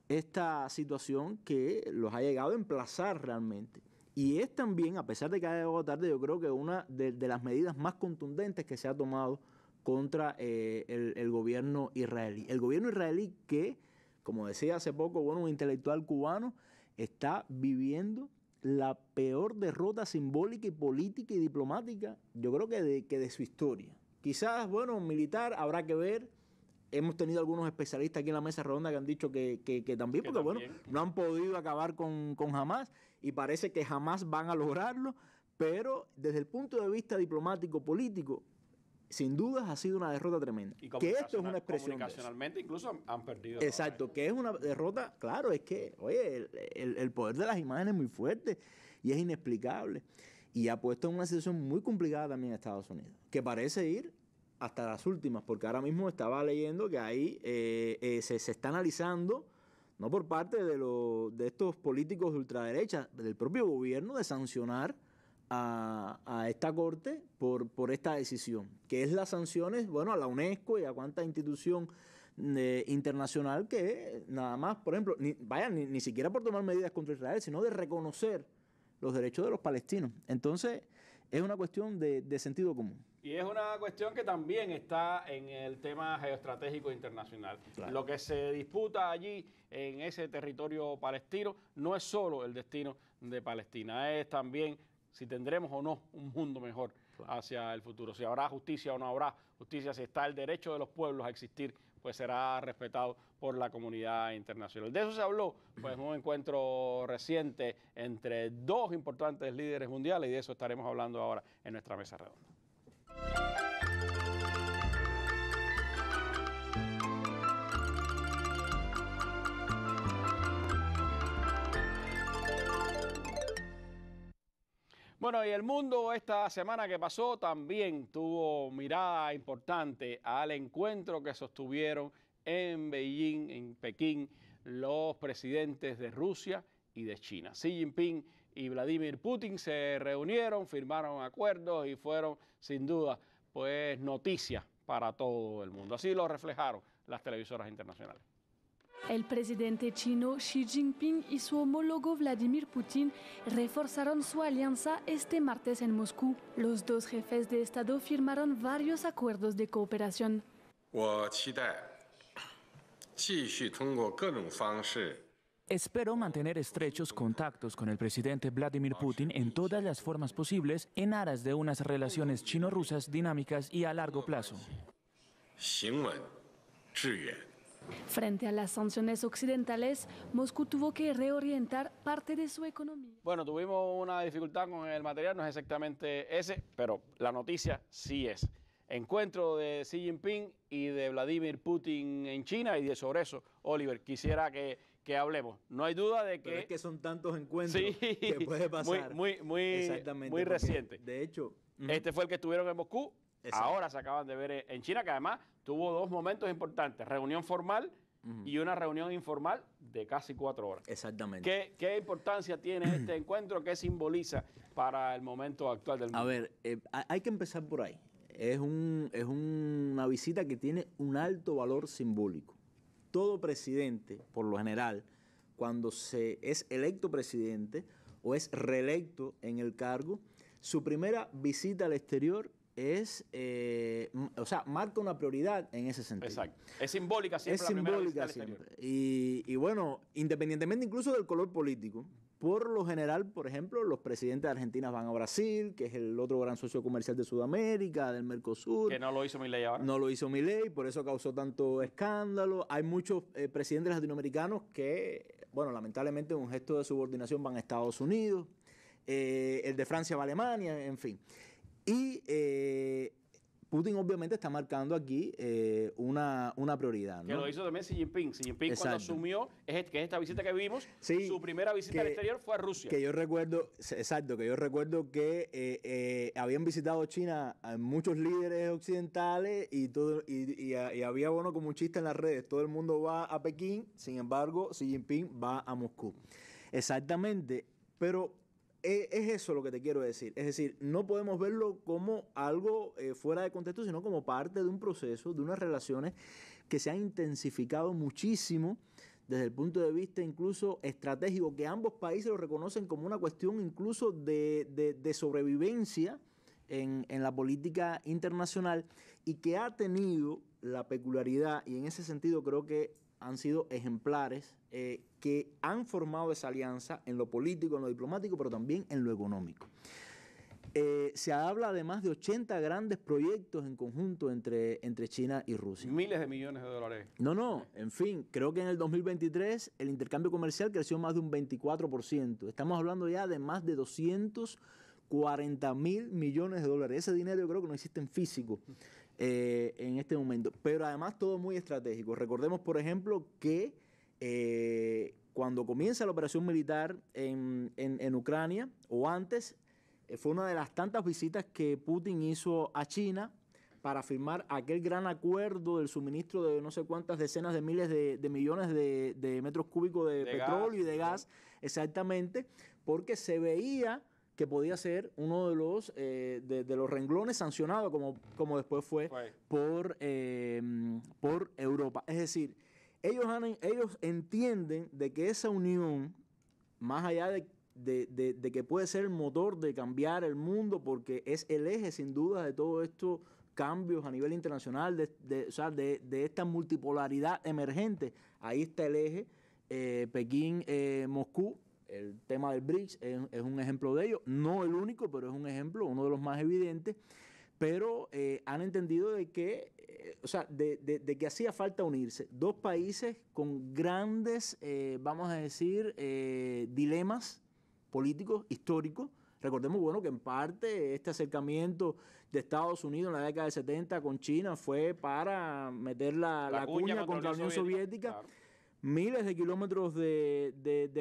esta situación que los ha llegado a emplazar realmente. Y es también, a pesar de que haya llegado tarde, yo creo que una de, las medidas más contundentes que se ha tomado contra eh, el, gobierno israelí. El gobierno israelí que, como decía hace poco, bueno, un intelectual cubano, está viviendo la peor derrota simbólica y política y diplomática, yo creo que de, que de su historia. Quizás, bueno, militar habrá que ver hemos tenido algunos especialistas aquí en la mesa redonda que han dicho que, también, porque bueno, no han podido acabar con, jamás y parece que jamás van a lograrlo, pero desde el punto de vista diplomático, político, sin dudas ha sido una derrota tremenda. que esto es una expresión. incluso han perdido. Exacto, que es una derrota, claro, es que, oye, el, poder de las imágenes es muy fuerte y es inexplicable. Y ha puesto en una situación muy complicada también a Estados Unidos, que parece ir hasta las últimas, porque ahora mismo estaba leyendo que ahí eh, eh, se, está analizando, no por parte de, de estos políticos de ultraderecha, del propio gobierno, de sancionar a, esta corte por, por esta decisión, que es las sanciones, bueno, a la UNESCO y a cuánta institución eh, internacional que nada más, por ejemplo, ni, vaya, ni, ni siquiera por tomar medidas contra Israel, sino de reconocer los derechos de los palestinos. Entonces, es una cuestión de sentido común. Y es una cuestión que también está en el tema geoestratégico internacional. Lo que se disputa allí en ese territorio palestino no es solo el destino de Palestina, es también si tendremos o no un mundo mejor hacia el futuro, si habrá justicia o no habrá justicia, si está el derecho de los pueblos a existir, pues será respetado por la comunidad internacional. De eso se habló pues, en un encuentro reciente entre dos importantes líderes mundiales y de eso estaremos hablando ahora en nuestra mesa redonda. Bueno, y el mundo esta semana que pasó también tuvo mirada importante al encuentro que sostuvieron en Beijing, en Pekín, los presidentes de Rusia y de China. Xi Jinping y Vladimir Putin se reunieron, firmaron acuerdos y fueron sin duda, pues noticia para todo el mundo. Así lo reflejaron las televisoras internacionales. El presidente chino Xi Jinping y su homólogo Vladimir Putin reforzaron su alianza este martes en Moscú. Los dos jefes de Estado firmaron varios acuerdos de cooperación. Espero mantener estrechos contactos con el presidente Vladimir Putin en todas las formas posibles en aras de unas relaciones chino-rusas dinámicas y a largo plazo. Frente a las sanciones occidentales, Moscú tuvo que reorientar parte de su economía. Bueno, tuvimos una dificultad con el material, no es exactamente ese, pero la noticia sí es. Encuentro de Xi Jinping y de Vladimir Putin en China y de sobre eso, Oliver, quisiera que que hablemos. No hay duda de que... es que son tantos encuentros que puede pasar. Muy, muy, muy, reciente. De hecho... Este fue el que estuvieron en Moscú. Ahora se acaban de ver e, en China, que además tuvo dos momentos importantes. Reunión formal y una reunión informal de casi cuatro horas. Exactamente. ¿Qué, importancia tiene este encuentro? ¿Qué simboliza para el momento actual del mundo? A ver, eh, hay que empezar por ahí. Es, es una visita que tiene un alto valor simbólico todo presidente, por lo general, cuando se es electo presidente o es reelecto en el cargo, su primera visita al exterior es, eh, o sea, marca una prioridad en ese sentido. Exacto. Es simbólica siempre. Es simbólica siempre. Y, y, bueno, independientemente incluso del color político, por lo general, por ejemplo, los presidentes de Argentina van a Brasil, que es el otro gran socio comercial de Sudamérica, del Mercosur. Que no lo hizo Milei ahora. No lo hizo Milei, por eso causó tanto escándalo. Hay muchos eh, presidentes latinoamericanos que, bueno, lamentablemente en un gesto de subordinación van a Estados Unidos. Eh, el de Francia va a Alemania, en fin. Y eh, Putin obviamente está marcando aquí eh, una, una prioridad. Que lo hizo también Xi Jinping. Xi Jinping cuando asumió, es, que es esta visita que vimos, su primera visita al exterior fue a Rusia. Que yo recuerdo, exacto, que yo recuerdo que eh, eh, habían visitado China muchos líderes occidentales y, todo, y, y, había bueno como un chiste en las redes, todo el mundo va a Pekín, sin embargo Xi Jinping va a Moscú. Exactamente, pero e, es, eso lo que te quiero decir. Es decir, no podemos verlo como algo eh, fuera de contexto, sino como parte de un proceso, de unas relaciones que se han intensificado muchísimo desde el punto de vista incluso estratégico, que ambos países lo reconocen como una cuestión incluso de, sobrevivencia en, en, la política internacional y que ha tenido la peculiaridad, y en ese sentido creo que han sido ejemplares eh, que han formado esa alianza en lo político, en lo diplomático, pero también en lo económico. Eh, se habla de más de 80 grandes proyectos en conjunto entre, entre China y Rusia. Miles de millones de dólares. No, no, en fin, creo que en el 2023 el intercambio comercial creció más de un 24%. Estamos hablando ya de más de 240 mil millones de dólares. Ese dinero yo creo que no existe en físico eh, en este momento. Pero además todo muy estratégico. Recordemos, por ejemplo, que eh, cuando comienza la operación militar en, Ucrania, o antes, eh, fue una de las tantas visitas que Putin hizo a China para firmar aquel gran acuerdo del suministro de no sé cuántas decenas de miles de, millones de, metros cúbicos de, petróleo y de gas, exactamente, porque se veía que podía ser uno de los eh, de, los renglones sancionados como, como después fue, por por Europa. Es decir, ellos, han, ellos entienden de que esa unión, más allá de, que puede ser el motor de cambiar el mundo, porque es el eje sin duda de todos estos cambios a nivel internacional, de, esta multipolaridad emergente, ahí está el eje. Eh, Pekín, eh, Moscú, el tema del BRICS es, un ejemplo de ello, no el único, pero es un ejemplo, uno de los más evidentes, pero eh, han entendido de que, eh, o sea, de, que hacía falta unirse. Dos países con grandes, eh, vamos a decir, dilemas políticos, históricos. Recordemos, bueno, que en parte este acercamiento de Estados Unidos en la década de 70 con China fue para meter la, la, cuña, contra, la Unión Soviética miles de kilómetros de,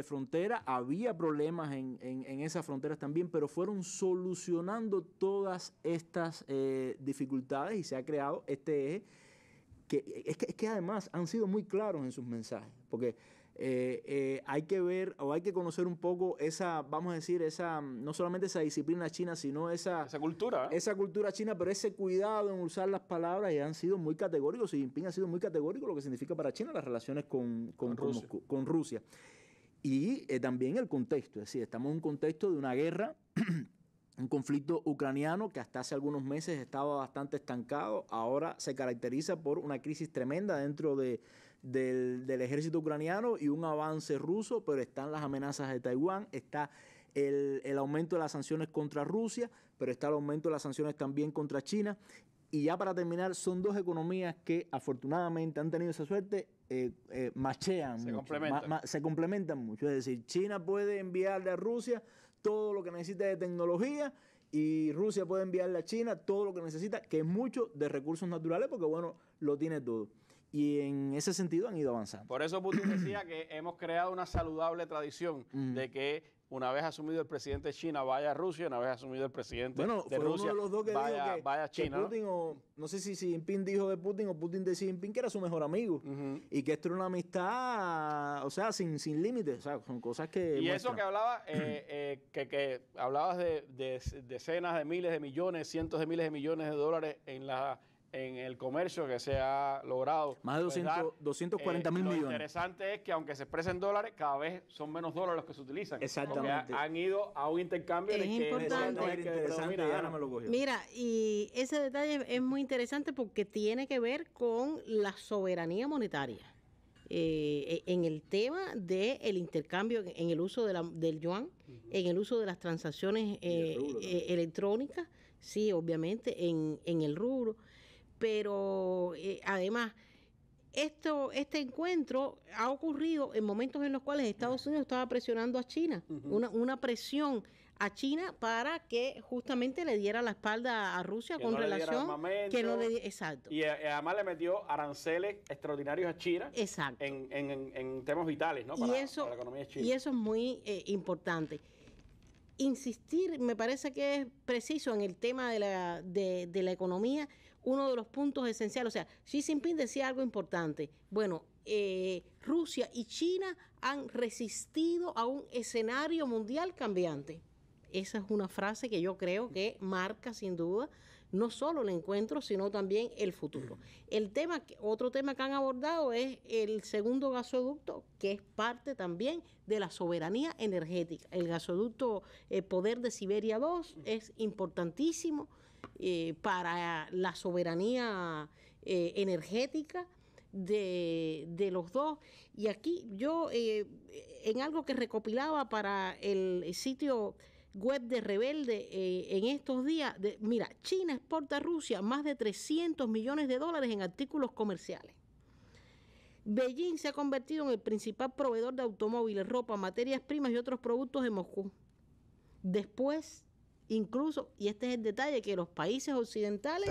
frontera, había problemas en, esas fronteras también, pero fueron solucionando todas estas eh, dificultades y se ha creado este eje que es, que que además han sido muy claros en sus mensajes, porque eh, eh, hay que ver o hay que conocer un poco esa, vamos a decir, esa no solamente esa disciplina china, sino esa, esa cultura. ¿eh? Esa cultura china, pero ese cuidado en usar las palabras y han sido muy categóricos. y Jinping ha sido muy categórico lo que significa para China las relaciones con, con, Rusia. Y también el contexto, es decir, estamos en un contexto de una guerra. un conflicto ucraniano que hasta hace algunos meses estaba bastante estancado, ahora se caracteriza por una crisis tremenda dentro de, del, ejército ucraniano y un avance ruso, pero están las amenazas de Taiwán, está el, aumento de las sanciones contra Rusia, pero está el aumento de las sanciones también contra China. Y ya para terminar, son dos economías que afortunadamente han tenido esa suerte, eh, eh, machean, se, complementan. se complementan mucho. Es decir, China puede enviarle a Rusia todo lo que necesita de tecnología y Rusia puede enviarle a China todo lo que necesita, que es mucho de recursos naturales, porque bueno, lo tiene todo y en ese sentido han ido avanzando. Por eso Putin decía que hemos creado una saludable tradición de que una vez asumido el presidente de China vaya a Rusia, una vez asumido el presidente de Rusia los dos que vaya, a China. ¿no? sé si Xi Jinping dijo de Putin o Putin de Xi Jinping que era su mejor amigo y que esto era una amistad, o sea, sin, sin límites, o sea, son cosas que... Y eso que hablaba, eh, eh, que, que, hablabas de, de decenas de miles de millones, cientos de miles de millones de dólares en la en el comercio que se ha logrado. Más de 200, pues, 240 eh, mil millones. Lo interesante es que aunque se expresen dólares, cada vez son menos dólares los que se utilizan. Exactamente. han ido a un intercambio. de que es Mira, y ese detalle es muy interesante porque tiene que ver con la soberanía monetaria. Eh, e, en el tema del intercambio, en el uso del yuan, en el uso de las transacciones eh, electrónicas, sí, obviamente, en, en el rubro pero eh, además esto, este encuentro ha ocurrido en momentos en los cuales Estados Unidos estaba presionando a China, una, presión a China para que justamente le diera la espalda a Rusia con relación que no le exacto y eh, eh, además le metió aranceles extraordinarios a China exacto en, temas vitales ¿no? para, la economía china y eso es muy importante insistir me parece que es preciso en el tema de la, de, de la economía uno de los puntos esenciales. O sea, Xi Jinping decía algo importante. Bueno, eh, Rusia y China han resistido a un escenario mundial cambiante. Esa es una frase que yo creo que marca sin duda no solo el encuentro, sino también el futuro. El tema, otro tema que han abordado es el segundo gasoducto, que es parte también de la soberanía energética. El gasoducto eh, Poder de Siberia 2 es importantísimo eh, para la soberanía eh, energética de, los dos. Y aquí yo, eh, en algo que recopilaba para el sitio web de Rebelde en estos días. mira, China exporta a Rusia más de 300 millones de dólares en artículos comerciales. Beijing se ha convertido en el principal proveedor de automóviles, ropa, materias primas y otros productos de Moscú. Después Incluso, y este es el detalle, que los países occidentales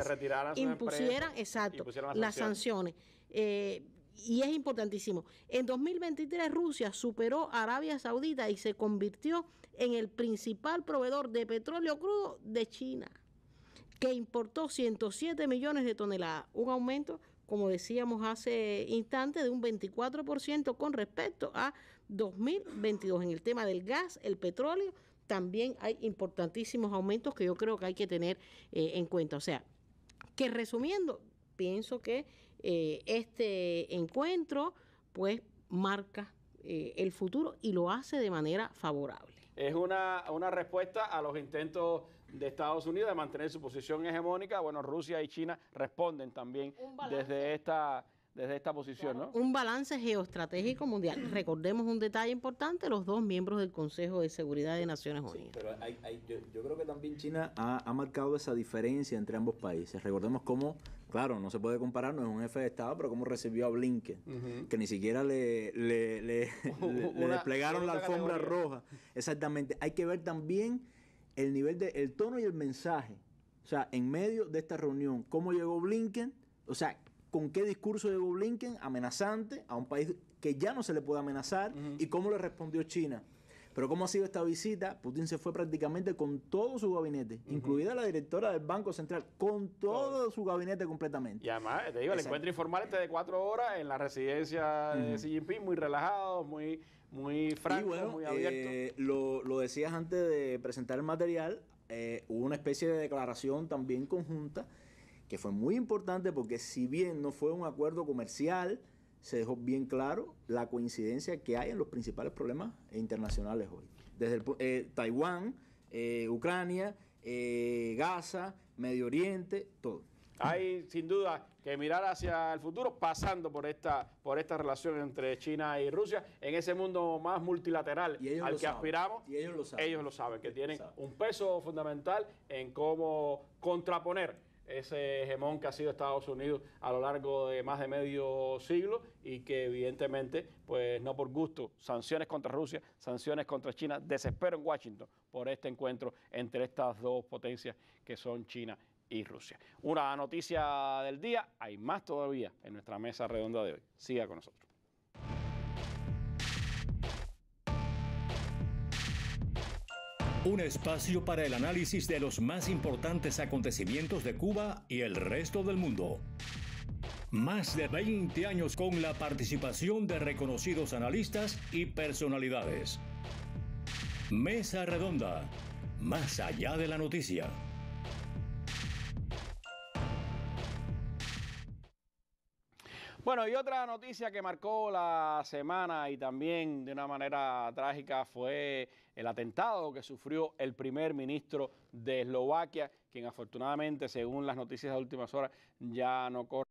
impusieran exacto, las, sanciones. Eh, y es importantísimo. En 2023 Rusia superó a Arabia Saudita y se convirtió en el principal proveedor de petróleo crudo de China, que importó 107 millones de toneladas, un aumento, como decíamos hace instante, de un 24% con respecto a 2022 en el tema del gas, el petróleo, también hay importantísimos aumentos que yo creo que hay que tener eh, en cuenta. O sea, que resumiendo, pienso que eh, este encuentro pues marca eh, el futuro y lo hace de manera favorable. Es una, una, respuesta a los intentos de Estados Unidos de mantener su posición hegemónica. Bueno, Rusia y China responden también desde esta desde esta posición, ¿no? Un balance geoestratégico mundial. Recordemos un detalle importante, los dos miembros del Consejo de Seguridad de Naciones Unidas. Sí, pero hay, yo, creo que también China ha, marcado esa diferencia entre ambos países. Recordemos cómo, claro, no se puede comparar, no es un jefe de Estado, pero cómo recibió a Blinken, que ni siquiera le, le, desplegaron la alfombra roja. Exactamente. Hay que ver también el nivel de, el tono y el mensaje. O sea, en medio de esta reunión, cómo llegó Blinken, o sea, con qué discurso de Blinken amenazante a un país que ya no se le puede amenazar y cómo le respondió China. Pero cómo ha sido esta visita, Putin se fue prácticamente con todo su gabinete, incluida la directora del Banco Central, con todo su gabinete completamente. Y además, te digo, el encuentro informal este de cuatro horas en la residencia de Xi Jinping, muy relajado, muy, muy franco, muy abierto. Eh, lo, lo decías antes de presentar el material, eh, hubo una especie de declaración también conjunta que fue muy importante porque si bien no fue un acuerdo comercial, se dejó bien claro la coincidencia que hay en los principales problemas internacionales hoy. Desde eh, Taiwán, eh, Ucrania, eh, Gaza, Medio Oriente, todo. Hay sin duda que mirar hacia el futuro pasando por esta, por esta relación entre China y Rusia en ese mundo más multilateral al que aspiramos. Y ellos lo saben. Ellos lo saben, que tienen un peso fundamental en cómo contraponer ese hegemón que ha sido Estados Unidos a lo largo de más de medio siglo y que evidentemente, pues no por gusto, sanciones contra Rusia, sanciones contra China, desespero en Washington por este encuentro entre estas dos potencias que son China y Rusia. Una noticia del día, hay más todavía en nuestra mesa redonda de hoy. Siga con nosotros. Un espacio para el análisis de los más importantes acontecimientos de Cuba y el resto del mundo. Más de 20 años con la participación de reconocidos analistas y personalidades. Mesa Redonda. Más allá de la noticia. Bueno, y otra noticia que marcó la semana y también de una manera trágica fue el atentado que sufrió el primer ministro de Eslovaquia, quien afortunadamente, según las noticias de últimas horas, ya no corre.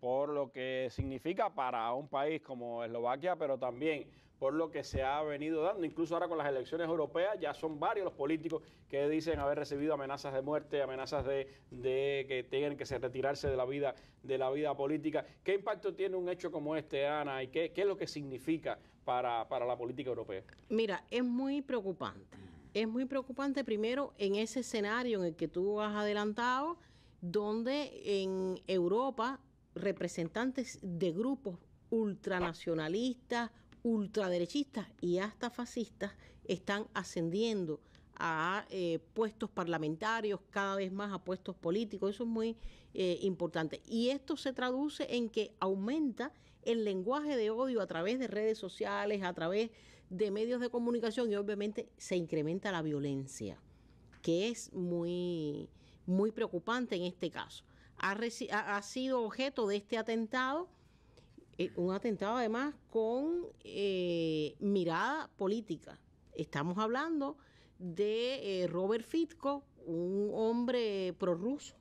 por lo que significa para un país como Eslovaquia, pero también por lo que se ha venido dando. Incluso ahora con las elecciones europeas ya son varios los políticos que dicen haber recibido amenazas de muerte, amenazas de, que tengan que retirarse de la vida de la vida política. ¿Qué impacto tiene un hecho como este, Ana? ¿Y qué, es lo que significa para la política europea? Mira, es muy preocupante. Es muy preocupante primero en ese escenario en el que tú has adelantado donde en Europa representantes de grupos ultranacionalistas, ultraderechistas y hasta fascistas están ascendiendo a eh, puestos parlamentarios, cada vez más a puestos políticos. Eso es muy eh, importante. Y esto se traduce en que aumenta el lenguaje de odio a través de redes sociales, a través de medios de comunicación y obviamente se incrementa la violencia, que es muy muy preocupante en este caso. Ha, sido objeto de este atentado, eh, un atentado además con eh, mirada política. Estamos hablando de eh, Robert Fitko, un hombre prorruso,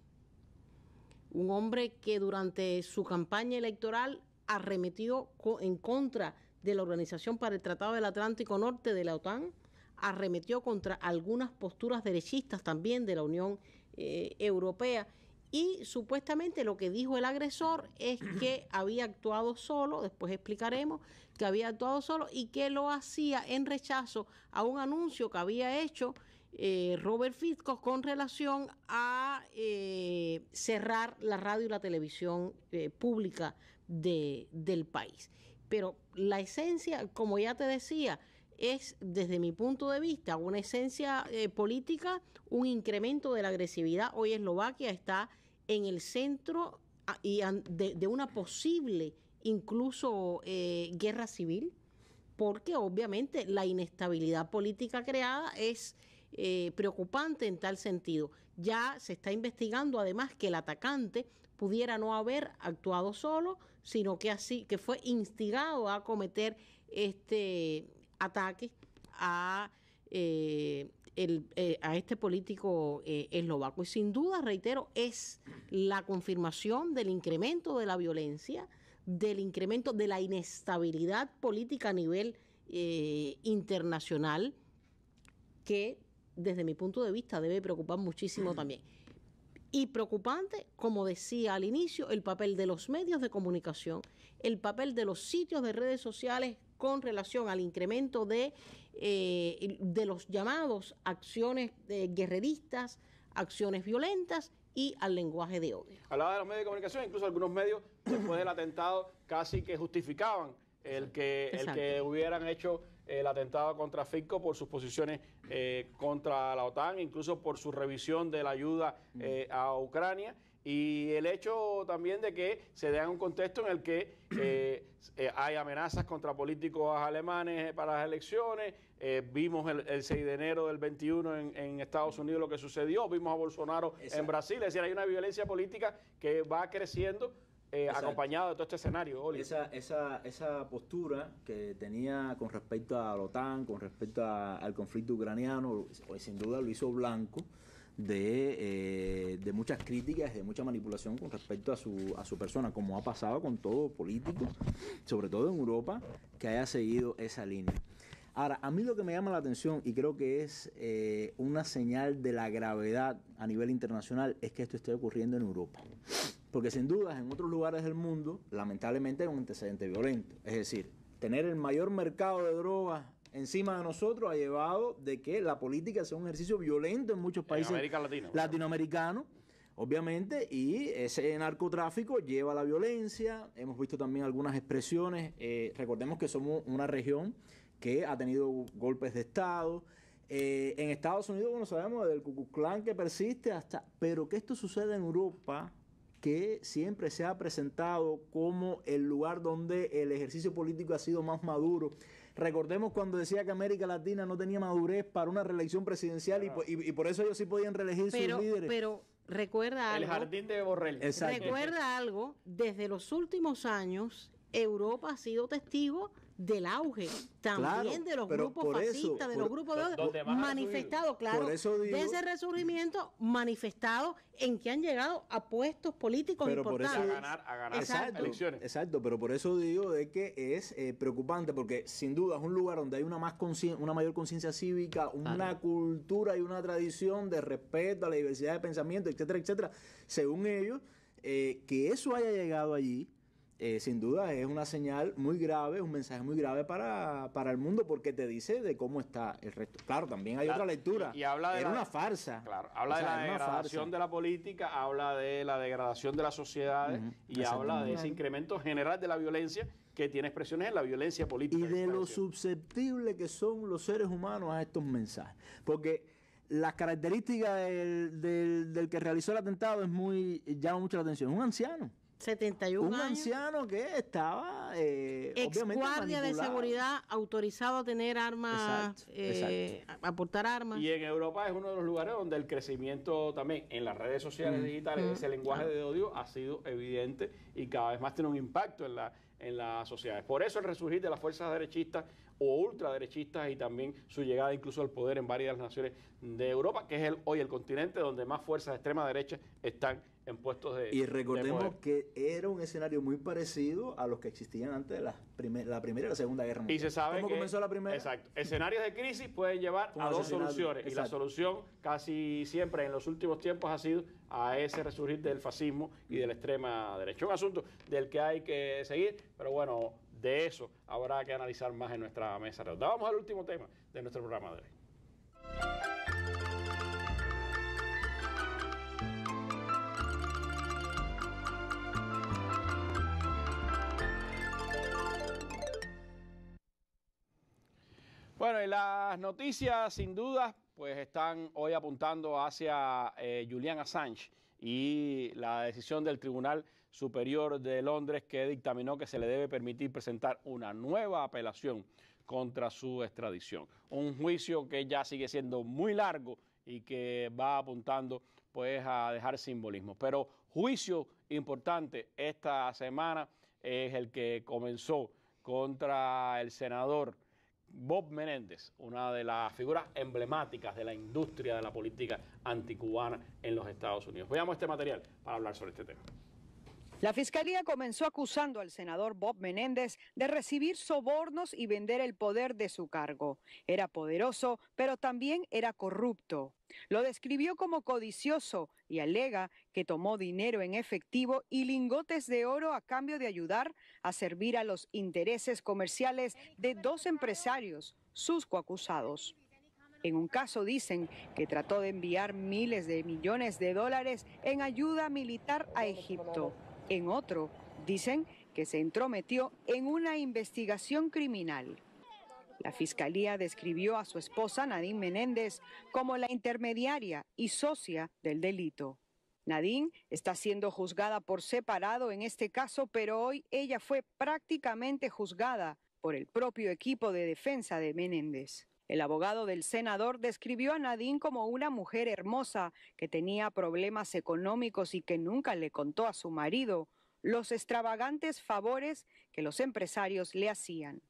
un hombre que durante su campaña electoral arremetió en contra de la Organización para el Tratado del Atlántico Norte de la OTAN, arremetió contra algunas posturas derechistas también de la Unión Europea eh, europea. Y supuestamente lo que dijo el agresor es que había actuado solo, después explicaremos que había actuado solo y que lo hacía en rechazo a un anuncio que había hecho eh, Robert Fitco con relación a eh, cerrar la radio y la televisión pública del país. Pero la esencia, como ya te decía, es, desde mi punto de vista, una esencia eh, política, un incremento de la agresividad. Hoy Eslovaquia está en el centro ah, y de, una posible incluso eh, guerra civil, porque obviamente la inestabilidad política creada es eh, preocupante en tal sentido. Ya se está investigando además que el atacante pudiera no haber actuado solo, sino que así que fue instigado a cometer este ataque eh, eh, a, este político eh, eslovaco. Y sin duda, reitero, es la confirmación del incremento de la violencia, del incremento de la inestabilidad política a nivel internacional, que desde mi punto de vista debe preocupar muchísimo también. Y preocupante, como decía al inicio, el papel de los medios de comunicación, el papel de los sitios de redes sociales con relación al incremento de, eh, de los llamados acciones eh, guerreristas, acciones violentas y al lenguaje de odio. Hablaba de los medios de comunicación, incluso algunos medios después del atentado casi que justificaban el que, el que hubieran hecho eh, el atentado contra Fico por sus posiciones contra la OTAN, incluso por su revisión de la ayuda a Ucrania y el hecho también de que se dé un contexto en el que eh, eh, hay amenazas contra políticos alemanes eh, para las elecciones, vimos el, 6 de enero del 21 en, Estados Unidos lo que sucedió, vimos a Bolsonaro en Brasil, es decir, hay una violencia política que va creciendo. acompañado de todo este escenario. Esa, esa, esa postura que tenía con respecto a la OTAN, con respecto al conflicto ucraniano, sin duda lo hizo Blanco, de, eh, de, muchas críticas, de mucha manipulación con respecto a su, a su persona, como ha pasado con todo político, sobre todo en Europa, que haya seguido esa línea. Ahora, a mí lo que me llama la atención y creo que es eh, una señal de la gravedad a nivel internacional es que esto esté ocurriendo en Europa. Porque sin dudas en otros lugares del mundo lamentablemente es un antecedente violento. Es decir, tener el mayor mercado de drogas encima de nosotros ha llevado de que la política sea un ejercicio violento en muchos países latinoamericanos. Obviamente, y ese narcotráfico lleva a la violencia. Hemos visto también algunas expresiones. Eh, recordemos que somos una región que ha tenido golpes de Estado. Eh, en Estados Unidos, bueno, sabemos del Ku Klux que persiste hasta... Pero que esto sucede en Europa, que siempre se ha presentado como el lugar donde el ejercicio político ha sido más maduro, Recordemos cuando decía que América Latina no tenía madurez para una reelección presidencial y, por eso ellos sí podían reelegir sus líderes. Pero recuerda algo. El jardín de Borrell. Recuerda algo, desde los últimos años Europa ha sido testigo del auge también de los grupos fascistas, de los grupos de manifestados, claro, de ese resurgimiento manifestado en que han llegado a puestos políticos importantes. a ganar, exacto, elecciones. Exacto, pero por eso digo de que es eh, preocupante, porque sin duda es un lugar donde hay una, más una mayor conciencia cívica, una cultura y una tradición de respeto a la diversidad de pensamiento, etcétera, etcétera, según ellos. Eh, que eso haya llegado allí eh, sin duda es una señal muy grave, un mensaje muy grave para, para, el mundo porque te dice de cómo está el resto. Claro, también hay otra lectura. Y, de una farsa. Claro, habla de la degradación de la política, habla de la degradación de las sociedades y habla de ese incremento general de la violencia que tiene expresiones en la violencia política. Y de lo susceptible que son los seres humanos a estos mensajes. Porque la característica del, del, que realizó el atentado es muy llama mucho la atención. Un anciano 71 un años. Un anciano que estaba. Eh, ex guardia de seguridad autorizado a tener armas, eh, A aportar armas. Y en Europa es uno de los lugares donde el crecimiento también en las redes sociales mm. digitales ese lenguaje ah. de odio ha sido evidente y cada vez más tiene un impacto en la, en las sociedades. Por eso el resurgir de las fuerzas derechistas o ultraderechistas y también su llegada incluso al poder en varias naciones de Europa, que es hoy el continente donde más fuerzas de extrema derecha están puestos de. Y recordemos que era un escenario muy parecido a los que existían antes de la, la Primera y la Segunda Guerra Mundial. Y se sabe. ¿Cómo comenzó la Primera? Exacto. Escenarios de crisis pueden llevar a dos soluciones. Y la solución, casi siempre en los últimos tiempos, ha sido a ese resurgir del fascismo y de la extrema derecha. Un asunto del que hay que seguir, pero bueno, de eso habrá que analizar más en nuestra mesa redonda. Vamos al último tema de nuestro programa de hoy. Bueno, y las noticias, sin duda, pues están hoy apuntando hacia Julián eh, Julian Assange y la decisión del Tribunal Superior de Londres que dictaminó que se le debe permitir presentar una nueva apelación contra su extradición. Un juicio que ya sigue siendo muy largo y que va apuntando pues a dejar simbolismo. Pero juicio importante esta semana es el que comenzó contra el senador Bob Menéndez, una de las figuras emblemáticas de la industria de la política anticubana en los Estados Unidos. Veamos este material para hablar sobre este tema. La fiscalía comenzó acusando al senador Bob Menéndez de recibir sobornos y vender el poder de su cargo. Era poderoso, pero también era corrupto. Lo describió como codicioso y alega que tomó dinero en efectivo y lingotes de oro a cambio de ayudar a servir a los intereses comerciales de dos empresarios, sus coacusados. En un caso dicen que trató de enviar miles de millones de dólares en ayuda militar a Egipto. En otro, dicen que se entrometió en una investigación criminal. La fiscalía describió a su esposa Nadine Menéndez como la intermediaria y socia del delito. Nadine está siendo juzgada por separado en este caso, pero hoy ella fue prácticamente juzgada por el propio equipo de defensa de Menéndez. El abogado del senador describió a Nadine como una mujer hermosa que tenía problemas económicos y que nunca le contó a su marido los extravagantes favores que los empresarios le hacían.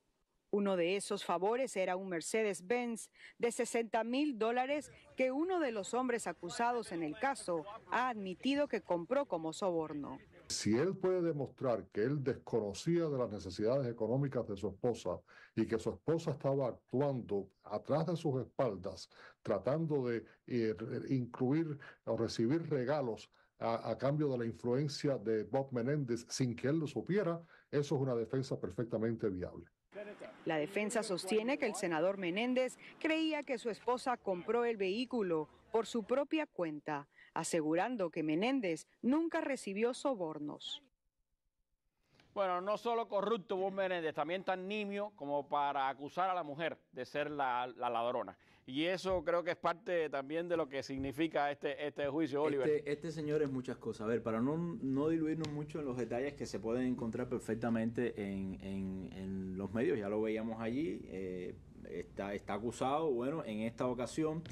Uno de esos favores era un Mercedes-Benz de 60 mil dólares que uno de los hombres acusados en el caso ha admitido que compró como soborno. Si él puede demostrar que él desconocía de las necesidades económicas de su esposa y que su esposa estaba actuando atrás de sus espaldas, tratando de eh, incluir o recibir regalos a, a, cambio de la influencia de Bob Menéndez sin que él lo supiera, eso es una defensa perfectamente viable. La defensa sostiene que el senador Menéndez creía que su esposa compró el vehículo por su propia cuenta asegurando que Menéndez nunca recibió sobornos. Bueno, no solo corrupto vos Menéndez, también tan nimio como para acusar a la mujer de ser la, ladrona. Y eso creo que es parte también de lo que significa este, este juicio, Oliver. Este, este, señor es muchas cosas. A ver, para no, diluirnos mucho en los detalles que se pueden encontrar perfectamente en, los medios, ya lo veíamos allí, eh, está acusado, bueno, en esta ocasión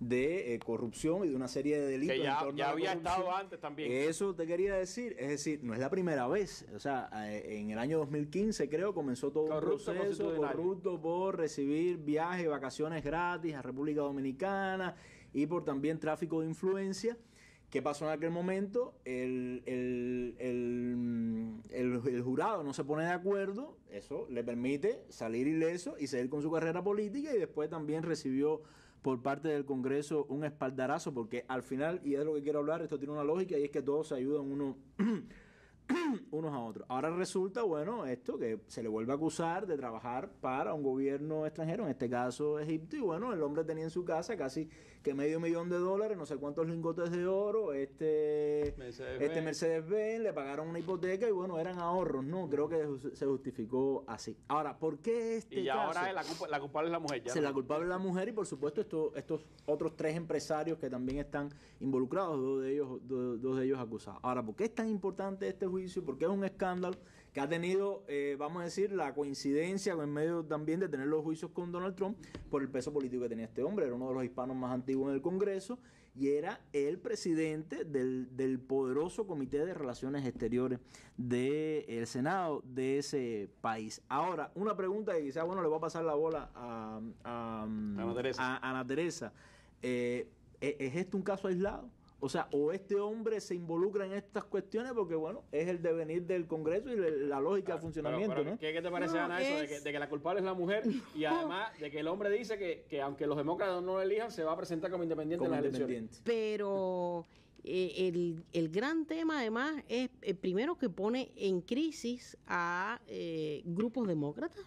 de eh, corrupción y de una serie de delitos. Que ya, había estado antes también. Eso te quería decir, es decir, no es la primera vez. O sea, eh, en el año 2015 creo comenzó todo un proceso corrupto por recibir viajes, vacaciones gratis a República Dominicana y por también tráfico de influencia. ¿Qué pasó en aquel momento? El, el, jurado no se pone de acuerdo, eso le permite salir ileso y seguir con su carrera política y después también recibió por parte del Congreso un espaldarazo, porque al final, y es de lo que quiero hablar, esto tiene una lógica y es que todos se ayudan uno unos a otros. Ahora resulta, bueno, esto que se le vuelve a acusar de trabajar para un gobierno extranjero, en este caso Egipto, y bueno, el hombre tenía en su casa casi que medio millón de dólares, no sé cuántos lingotes de oro, este Mercedes este Mercedes-Benz, le pagaron una hipoteca y bueno, eran ahorros, ¿no? Creo que se justificó así. Ahora, ¿por qué este Y ahora la, la, culpable es la mujer, ya. la culpable es la mujer y por supuesto estos otros tres empresarios que también están involucrados, de ellos dos, dos de ellos acusados. Ahora, ¿por qué es tan importante este juicio? porque es un escándalo que ha tenido, eh, vamos a decir, la coincidencia en medio también de tener los juicios con Donald Trump por el peso político que tenía este hombre. Era uno de los hispanos más antiguos en el Congreso y era el presidente del, poderoso Comité de Relaciones Exteriores del Senado de ese país. Ahora, una pregunta que quizá bueno, le voy a pasar la bola a, a, Ana Teresa. Eh, ¿Es esto un caso aislado? O sea, o este hombre se involucra en estas cuestiones porque, bueno, es el devenir del Congreso y la lógica de ah, funcionamiento, ¿no? ¿qué, te parece, Ana, eso de que, la culpable es la mujer y además de que el hombre dice que, que aunque los demócratas no lo elijan, se va a presentar como independiente en independiente. Pero eh, el, gran tema, además, es eh, primero que pone en crisis a eh, grupos demócratas,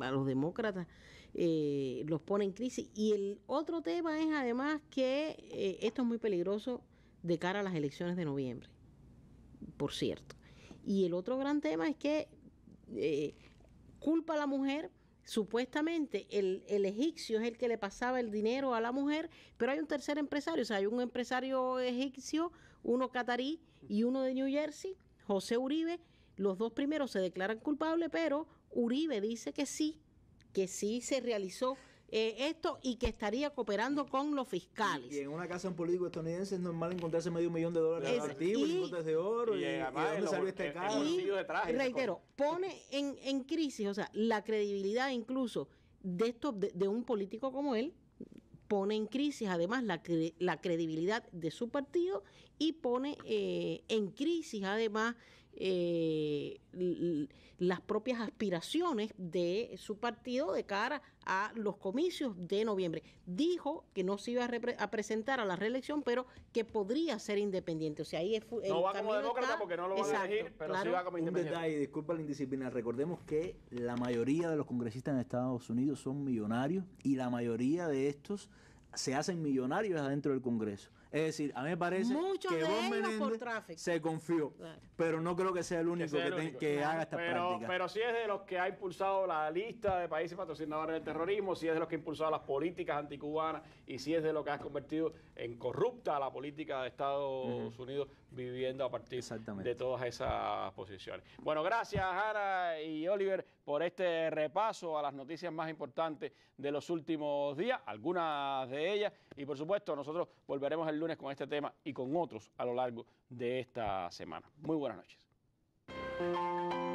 a los demócratas. Eh, los pone en crisis. Y el otro tema es además que eh, esto es muy peligroso de cara a las elecciones de noviembre, por cierto. Y el otro gran tema es que eh, culpa a la mujer supuestamente el, el, egipcio es el que le pasaba el dinero a la mujer, pero hay un tercer empresario, o sea, hay un empresario egipcio, uno catarí y uno de New Jersey, José Uribe, los dos primeros se declaran culpables, pero Uribe dice que sí, que sí se realizó eh, esto y que estaría cooperando con los fiscales. Y en una casa de un político estadounidense es normal encontrarse medio millón de dólares en partido, y, de oro, y, y, eh, dónde salió este caso? reitero, pone en, en, crisis, o sea, la credibilidad incluso de, esto, de, un político como él, pone en crisis además la, la credibilidad de su partido y pone eh, en crisis además eh, las propias aspiraciones de su partido de cara a los comicios de noviembre. Dijo que no se iba a, presentar a la reelección, pero que podría ser independiente. O sea, ahí es no va como demócrata porque no lo van a elegir, pero sí va como independiente. disculpa la indisciplina. Recordemos que la mayoría de los congresistas en Estados Unidos son millonarios y la mayoría de estos se hacen millonarios adentro del Congreso. Es decir, a mí me parece que Bob se confió, pero no creo que sea el único que, que, haga esta pero, práctica. Pero sí es de los que ha impulsado la lista de países patrocinadores del terrorismo, sí es de los que ha impulsado las políticas anticubanas y sí es de los que ha convertido en corrupta la política de Estados Unidos viviendo a partir de todas esas posiciones. Bueno, gracias Ana y Oliver por este repaso a las noticias más importantes de los últimos días, algunas de ellas, y por supuesto nosotros volveremos el lunes con este tema y con otros a lo largo de esta semana. Muy buenas noches.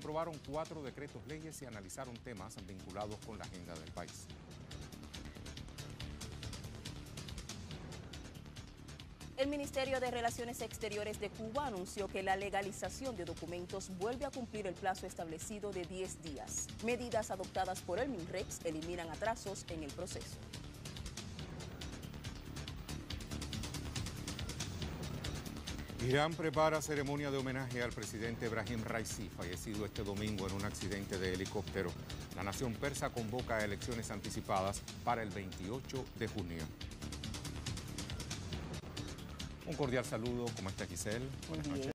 aprobaron cuatro decretos leyes y analizaron temas vinculados con la agenda del país. El Ministerio de Relaciones Exteriores de Cuba anunció que la legalización de documentos vuelve a cumplir el plazo establecido de 10 días. Medidas adoptadas por el MINREX eliminan atrasos en el proceso. Irán prepara ceremonia de homenaje al presidente Ibrahim Raisi, fallecido este domingo en un accidente de helicóptero. La nación persa convoca elecciones anticipadas para el 28 de junio. Un cordial saludo, ¿cómo está Giselle? Buenas noches.